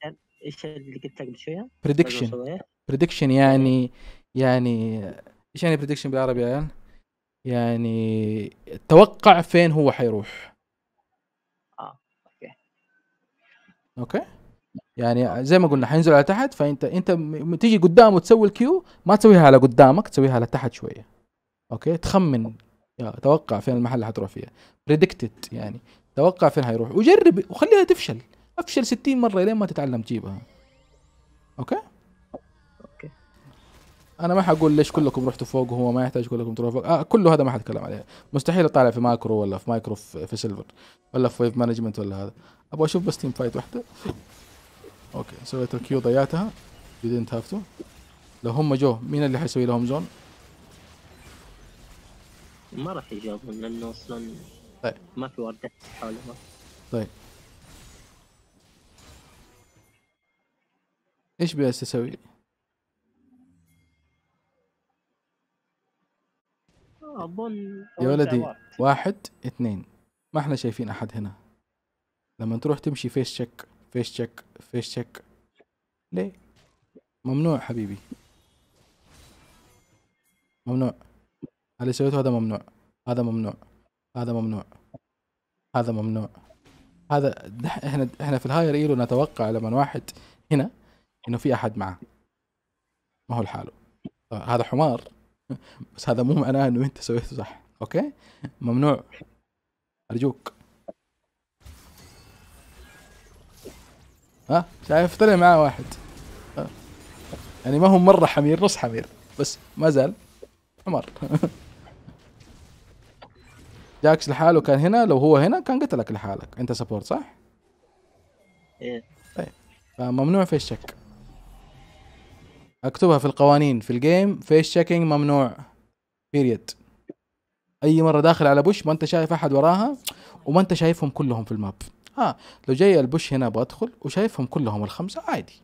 ايش اللي قلت قبل شويه بريدكشن بريدكشن يعني يعني ايش يعني بريدكشن بالعربي يا يعني؟ يعني توقع فين هو حيروح اه اوكي اوكي يعني زي ما قلنا حينزل على تحت فانت انت تيجي قدامه تسوي الكيو ما تسويها على قدامك تسويها على تحت شويه اوكي تخمن توقع فين المحل اللي حتروح فيها بريدكتد يعني توقع فين حيروح وجرب وخليها تفشل افشل 60 مره لين ما تتعلم تجيبها اوكي انا ما حقول ليش كلكم رحتوا فوق وهو ما يحتاج كلكم تروحوا فوق آه كله هذا ما حتكلم عليه مستحيل اطالع في ماكرو ولا في مايكرو في, في سيلفر ولا في ويف مانجمنت ولا هذا ابغى اشوف بس تيم فايت واحده اوكي سويت الكيو ضيعتها يو دينت هاف تو لو هم جو مين اللي حيسوي لهم زون؟ ما راح يجاوبون لانه اصلا طيب ما في وردة حولهم طيب ايش بس تسوي؟ اظن يا ولدي واحد اثنين ما احنا شايفين احد هنا لما تروح تمشي فيس تشيك فيس تشيك فيس تشيك ليه ممنوع حبيبي ممنوع اللي سويته هذا ممنوع هذا ممنوع هذا ممنوع هذا ممنوع هذا احنا احنا في الهاير ايلو نتوقع لما واحد هنا انه في احد معه ما هو لحاله هذا حمار بس هذا مو معناه انه انت سويته صح اوكي ممنوع ارجوك ها شايف طلع معاه واحد آه. يعني ما هو مره حمير نص حمير بس ما زال حمار جاكس لحاله كان هنا لو هو هنا كان قتلك لحالك انت سبورت صح؟ ايه طيب فممنوع في الشك اكتبها في القوانين في الجيم فيس تشيكينج ممنوع بيريد اي مره داخل على بوش ما انت شايف احد وراها وما انت شايفهم كلهم في الماب ها آه لو جاي البوش هنا بدخل وشايفهم كلهم الخمسه عادي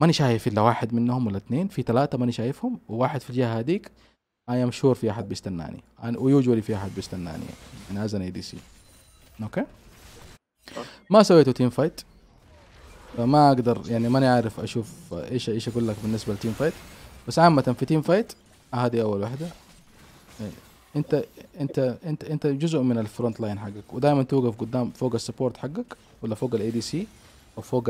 ماني شايف الا واحد منهم ولا اثنين في ثلاثه ماني شايفهم وواحد في الجهه هذيك اي ام شور في احد بيستناني ويوجولي في احد بيستناني از ان اي دي سي اوكي ما سويتوا تيم فايت فما اقدر يعني ماني عارف اشوف ايش ايش اقول لك بالنسبه لتيم فايت بس عامه في تيم فايت آه، هذه اول واحده إيه، انت انت انت انت جزء من الفرونت لاين حقك ودائما توقف قدام فوق السبورت حقك ولا فوق الاي دي سي او فوق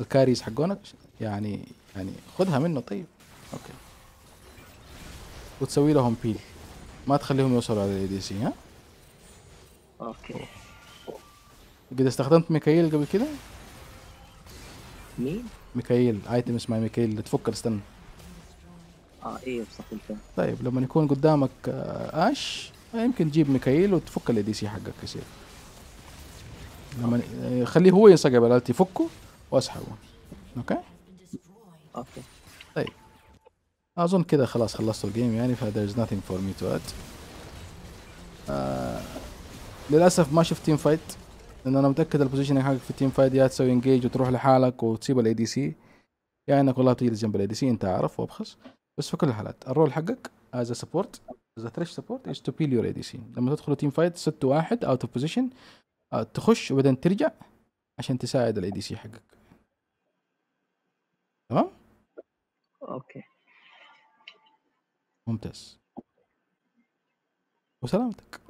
الكاريز حقونك يعني يعني خذها منه طيب اوكي وتسوي لهم بيل ما تخليهم يوصلوا على الاي دي سي ها اوكي قد استخدمت ميكائيل قبل كده مين؟ ميكائيل ايتم اسمها ميكائيل تفكر استنى اه ايوه صح الفهم طيب لما يكون قدامك آه، اش آه، يمكن تجيب ميكائيل وتفك دي سي حقك يصير لما آه، خليه هو ينسحب على يفكه واسحبه اوكي اوكي طيب اظن كده خلاص خلصت الجيم يعني فذير از nothing for me to add للاسف ما شفت تيم فايت لان انا متاكد البوزيشن حقك في التيم فايت يا تسوي انجيج وتروح لحالك وتسيب الاي دي سي يا انك والله تجلس جنب الاي دي سي انت عارف وابخص بس في كل الحالات الرول حقك از سبورت از ثريش سبورت از تو بيل يور اي دي سي لما تدخل تيم فايت ست واحد اوت اوف بوزيشن تخش وبعدين ترجع عشان تساعد الاي دي سي حقك تمام اوكي ممتاز وسلامتك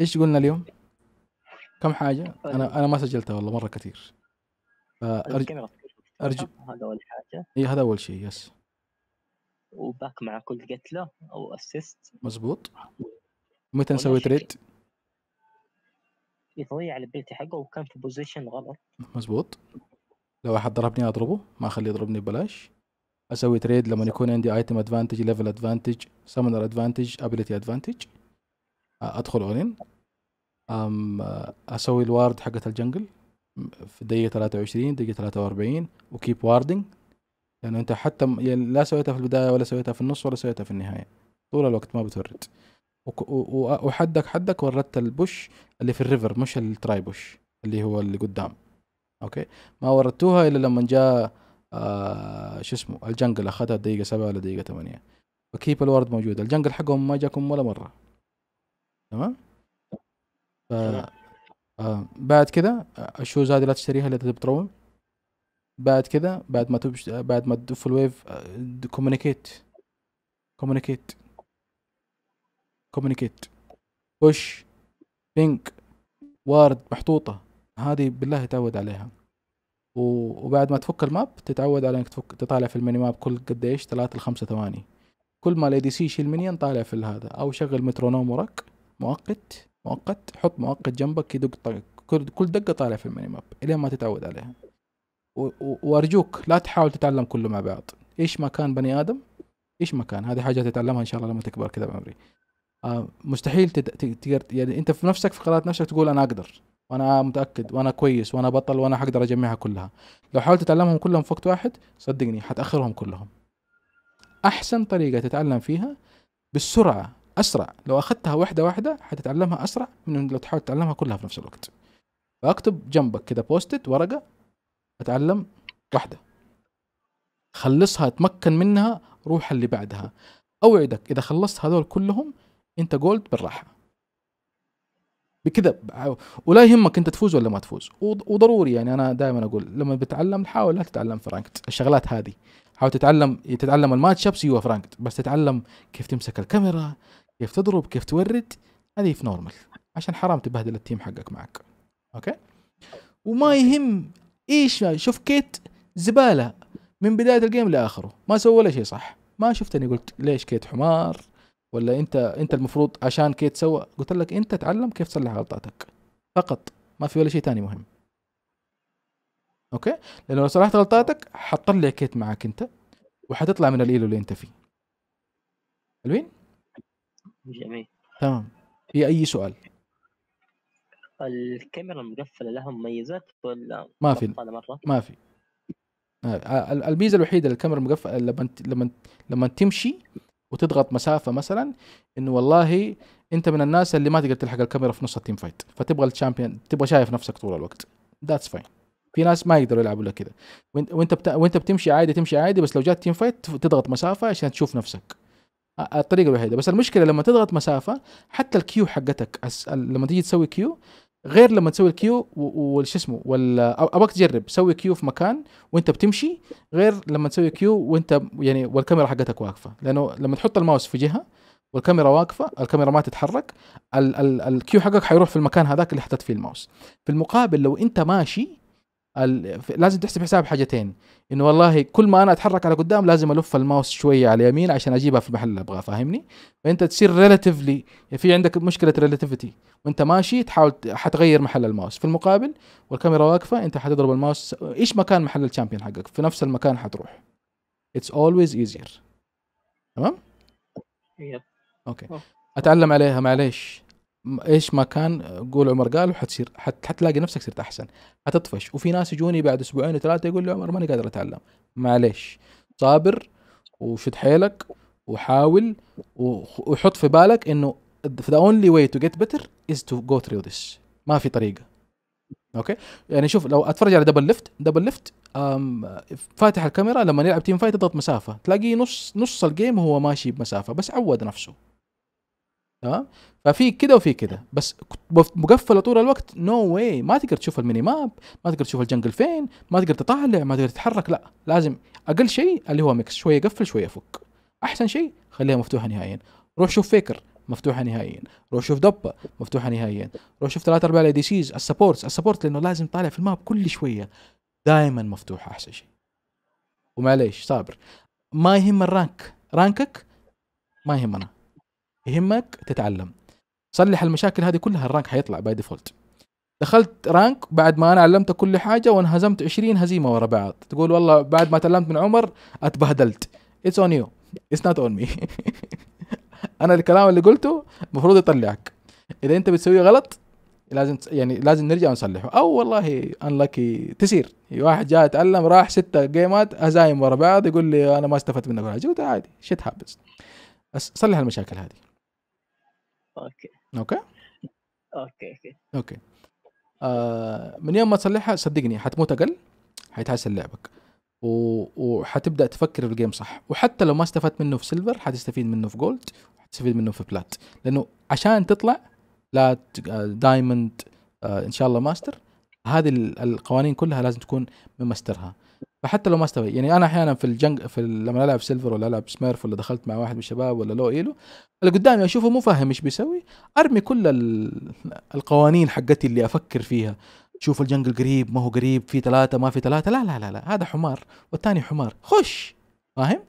ايش قلنا اليوم؟ كم حاجه طيب. انا انا ما سجلتها والله مره كثير أرج... ارجو هذا اول حاجه اي هذا اول شيء يس وباك مع كل قتله او اسيست مزبوط متى نسوي تريد؟ يضيع البيلتي حقه وكان في بوزيشن غلط مزبوط لو احد ضربني اضربه ما اخليه يضربني ببلاش اسوي تريد لما يكون عندي ايتم ادفانتج ليفل ادفانتج سمنر ادفانتج ابيلتي ادفانتج ادخل اولين أم اسوي الوارد حقة الجنجل في دقيقة 23 دقيقة 43 وكيب واردنج لانه انت حتى يعني لا سويتها في البداية ولا سويتها في النص ولا سويتها في النهاية طول الوقت ما بتورد وحدك حدك وردت البوش اللي في الريفر مش التراي بوش اللي هو اللي قدام اوكي ما وردتوها الا لما جاء آه شو اسمه الجنجل اخذها دقيقة سبعة ولا دقيقة ثمانية فكيب الورد موجود الجنجل حقهم ما جاكم ولا مرة تمام آه بعد كذا الشوز هذه لا تشتريها اللي بتروم بعد كذا بعد ما تبش بعد ما تدف الويف كومونيكيت كومونيكيت كومونيكيت بوش بينك وارد محطوطة هذه بالله تعود عليها وبعد ما تفك الماب تتعود على انك تفك تطالع في الميني ماب كل قديش ثلاثة لخمسة ثواني كل ما الاي دي سي يشيل منين طالع في هذا او شغل مترونوم ورك مؤقت مؤقت حط مؤقت جنبك يدق كل دقه طالع في الميني ماب الين ما تتعود عليها وارجوك لا تحاول تتعلم كله مع بعض ايش ما كان بني ادم ايش ما كان هذه حاجه تتعلمها ان شاء الله لما تكبر كذا بعمري آه مستحيل تقدر يعني انت في نفسك في قرارات نفسك تقول انا اقدر وانا متاكد وانا كويس وانا بطل وانا حقدر اجمعها كلها لو حاولت تتعلمهم كلهم في وقت واحد صدقني حتاخرهم كلهم احسن طريقه تتعلم فيها بالسرعه اسرع لو اخذتها واحده واحده حتتعلمها اسرع من لو تحاول تتعلمها كلها في نفس الوقت فاكتب جنبك كده بوستت ورقه اتعلم واحده خلصها اتمكن منها روح اللي بعدها اوعدك اذا خلصت هذول كلهم انت جولد بالراحه بكذا ولا يهمك انت تفوز ولا ما تفوز وضروري يعني انا دائما اقول لما بتعلم حاول لا تتعلم فرانكت الشغلات هذه حاول تتعلم تتعلم الماتشابس يو فرانكت بس تتعلم كيف تمسك الكاميرا كيف تضرب كيف تورد هذه في نورمال عشان حرام تبهدل التيم حقك معك اوكي وما يهم ايش شوف كيت زباله من بدايه الجيم لاخره ما سوى ولا شيء صح ما شفتني قلت ليش كيت حمار ولا انت انت المفروض عشان كيت سوى قلت لك انت تعلم كيف تصلح غلطاتك فقط ما في ولا شيء ثاني مهم اوكي لانه لو صلحت غلطاتك حتطلع كيت معك انت وحتطلع من الايلو اللي انت فيه حلوين جميل تمام في اي سؤال الكاميرا المقفله لها مميزات ولا ما في مره ما في آه، الميزه الوحيده للكاميرا المقفله لما لما لما تمشي وتضغط مسافه مثلا انه والله انت من الناس اللي ما تقدر تلحق الكاميرا في نص التيم فايت فتبغى الشامبيون تبغى شايف نفسك طول الوقت ذاتس فاين في ناس ما يقدروا يلعبوا لك كذا وانت وانت بتمشي عادي تمشي عادي بس لو جات تيم فايت تضغط مسافه عشان تشوف نفسك الطريقه الوحيده بس المشكله لما تضغط مسافه حتى الكيو حقتك لما تيجي تسوي كيو غير لما تسوي الكيو وش اسمه ولا ابغاك تجرب سوي كيو في مكان وانت بتمشي غير لما تسوي كيو وانت يعني والكاميرا حقتك واقفه لانه لما تحط الماوس في جهه والكاميرا واقفه الكاميرا ما تتحرك الكيو حقك حيروح في المكان هذاك اللي حطيت فيه الماوس في المقابل لو انت ماشي لازم تحسب حساب حاجتين انه والله كل ما انا اتحرك على قدام لازم الف الماوس شويه على اليمين عشان اجيبها في المحل اللي ابغاه فاهمني فانت تصير ريلاتيفلي يعني في عندك مشكله ريلاتيفيتي وانت ماشي تحاول حتغير محل الماوس في المقابل والكاميرا واقفه انت حتضرب الماوس ايش مكان محل الشامبيون حقك في نفس المكان حتروح اتس اولويز ايزير تمام اوكي اتعلم عليها معليش ايش ما كان قول عمر قال وحتصير حتلاقي نفسك صرت احسن حتطفش وفي ناس يجوني بعد اسبوعين وثلاثه يقول لي عمر ماني قادر اتعلم معليش صابر وشد حيلك وحاول وحط في بالك انه the only way to get better is to go through this ما في طريقه اوكي يعني شوف لو اتفرج على دبل ليفت دبل ليفت فاتح الكاميرا لما يلعب تيم فايت تضغط مسافه تلاقيه نص نص الجيم هو ماشي بمسافه بس عود نفسه تمام آه؟ ففي كده وفي كده بس مقفله طول الوقت نو no واي ما تقدر تشوف الميني ماب ما تقدر تشوف الجنجل فين ما تقدر تطالع ما تقدر تتحرك لا لازم اقل شيء اللي هو ميكس شويه قفل شويه فك احسن شيء خليها مفتوحه نهائيا روح شوف فيكر مفتوحه نهائيا روح شوف دبه مفتوحه نهائيا روح شوف ثلاث اي دي سيز السبورتس السبورت لانه لازم طالع في الماب كل شويه دائما مفتوحه احسن شيء ومعليش صابر ما يهم الرانك رانكك ما يهمنا يهمك تتعلم صلح المشاكل هذه كلها الرانك حيطلع باي ديفولت دخلت رانك بعد ما انا علمت كل حاجه وانهزمت 20 هزيمه ورا بعض تقول والله بعد ما تعلمت من عمر اتبهدلت اتس اون يو اتس نوت اون مي انا الكلام اللي قلته المفروض يطلعك اذا انت بتسويه غلط لازم يعني لازم نرجع ونصلحه او والله انلكي تسير واحد جاء اتعلم راح ستة جيمات هزايم ورا بعض يقول لي انا ما استفدت منك ولا حاجه عادي شيت هابس صلح المشاكل هذه اوكي اوكي اوكي اوكي اوكي آه من يوم ما تصلحها صدقني حتموت اقل حيتحسن لعبك و... وحتبدا تفكر في الجيم صح وحتى لو ما استفدت منه في سيلفر حتستفيد منه في جولد وحتستفيد منه في بلات لانه عشان تطلع لا دايموند آه،, آه ان شاء الله ماستر هذه القوانين كلها لازم تكون ممسترها فحتى لو ما استوى يعني انا احيانا في الجنج في لما العب سيلفر ولا العب سميرف ولا دخلت مع واحد من الشباب ولا لو ايلو اللي قدامي اشوفه مو فاهم ايش بيسوي ارمي كل القوانين حقتي اللي افكر فيها شوف الجنجل قريب ما هو قريب في ثلاثة ما في ثلاثة لا لا لا لا هذا حمار والثاني حمار خش فاهم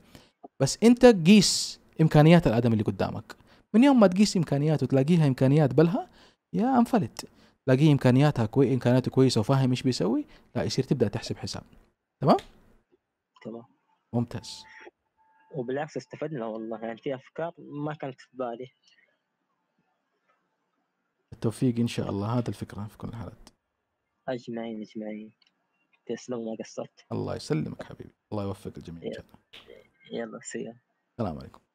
بس انت قيس امكانيات الادم اللي قدامك من يوم ما تقيس امكانياته وتلاقيها امكانيات بلها يا انفلت تلاقيه امكانياتها كوي امكانياته كويسه وفاهم ايش بيسوي لا يصير تبدا تحسب حساب تمام؟ تمام ممتاز وبالعكس استفدنا والله يعني في افكار ما كانت في بالي التوفيق ان شاء الله هذا الفكره في كل الحالات اجمعين اجمعين تسلم ما قصرت الله يسلمك حبيبي الله يوفق الجميع يلا سلام عليكم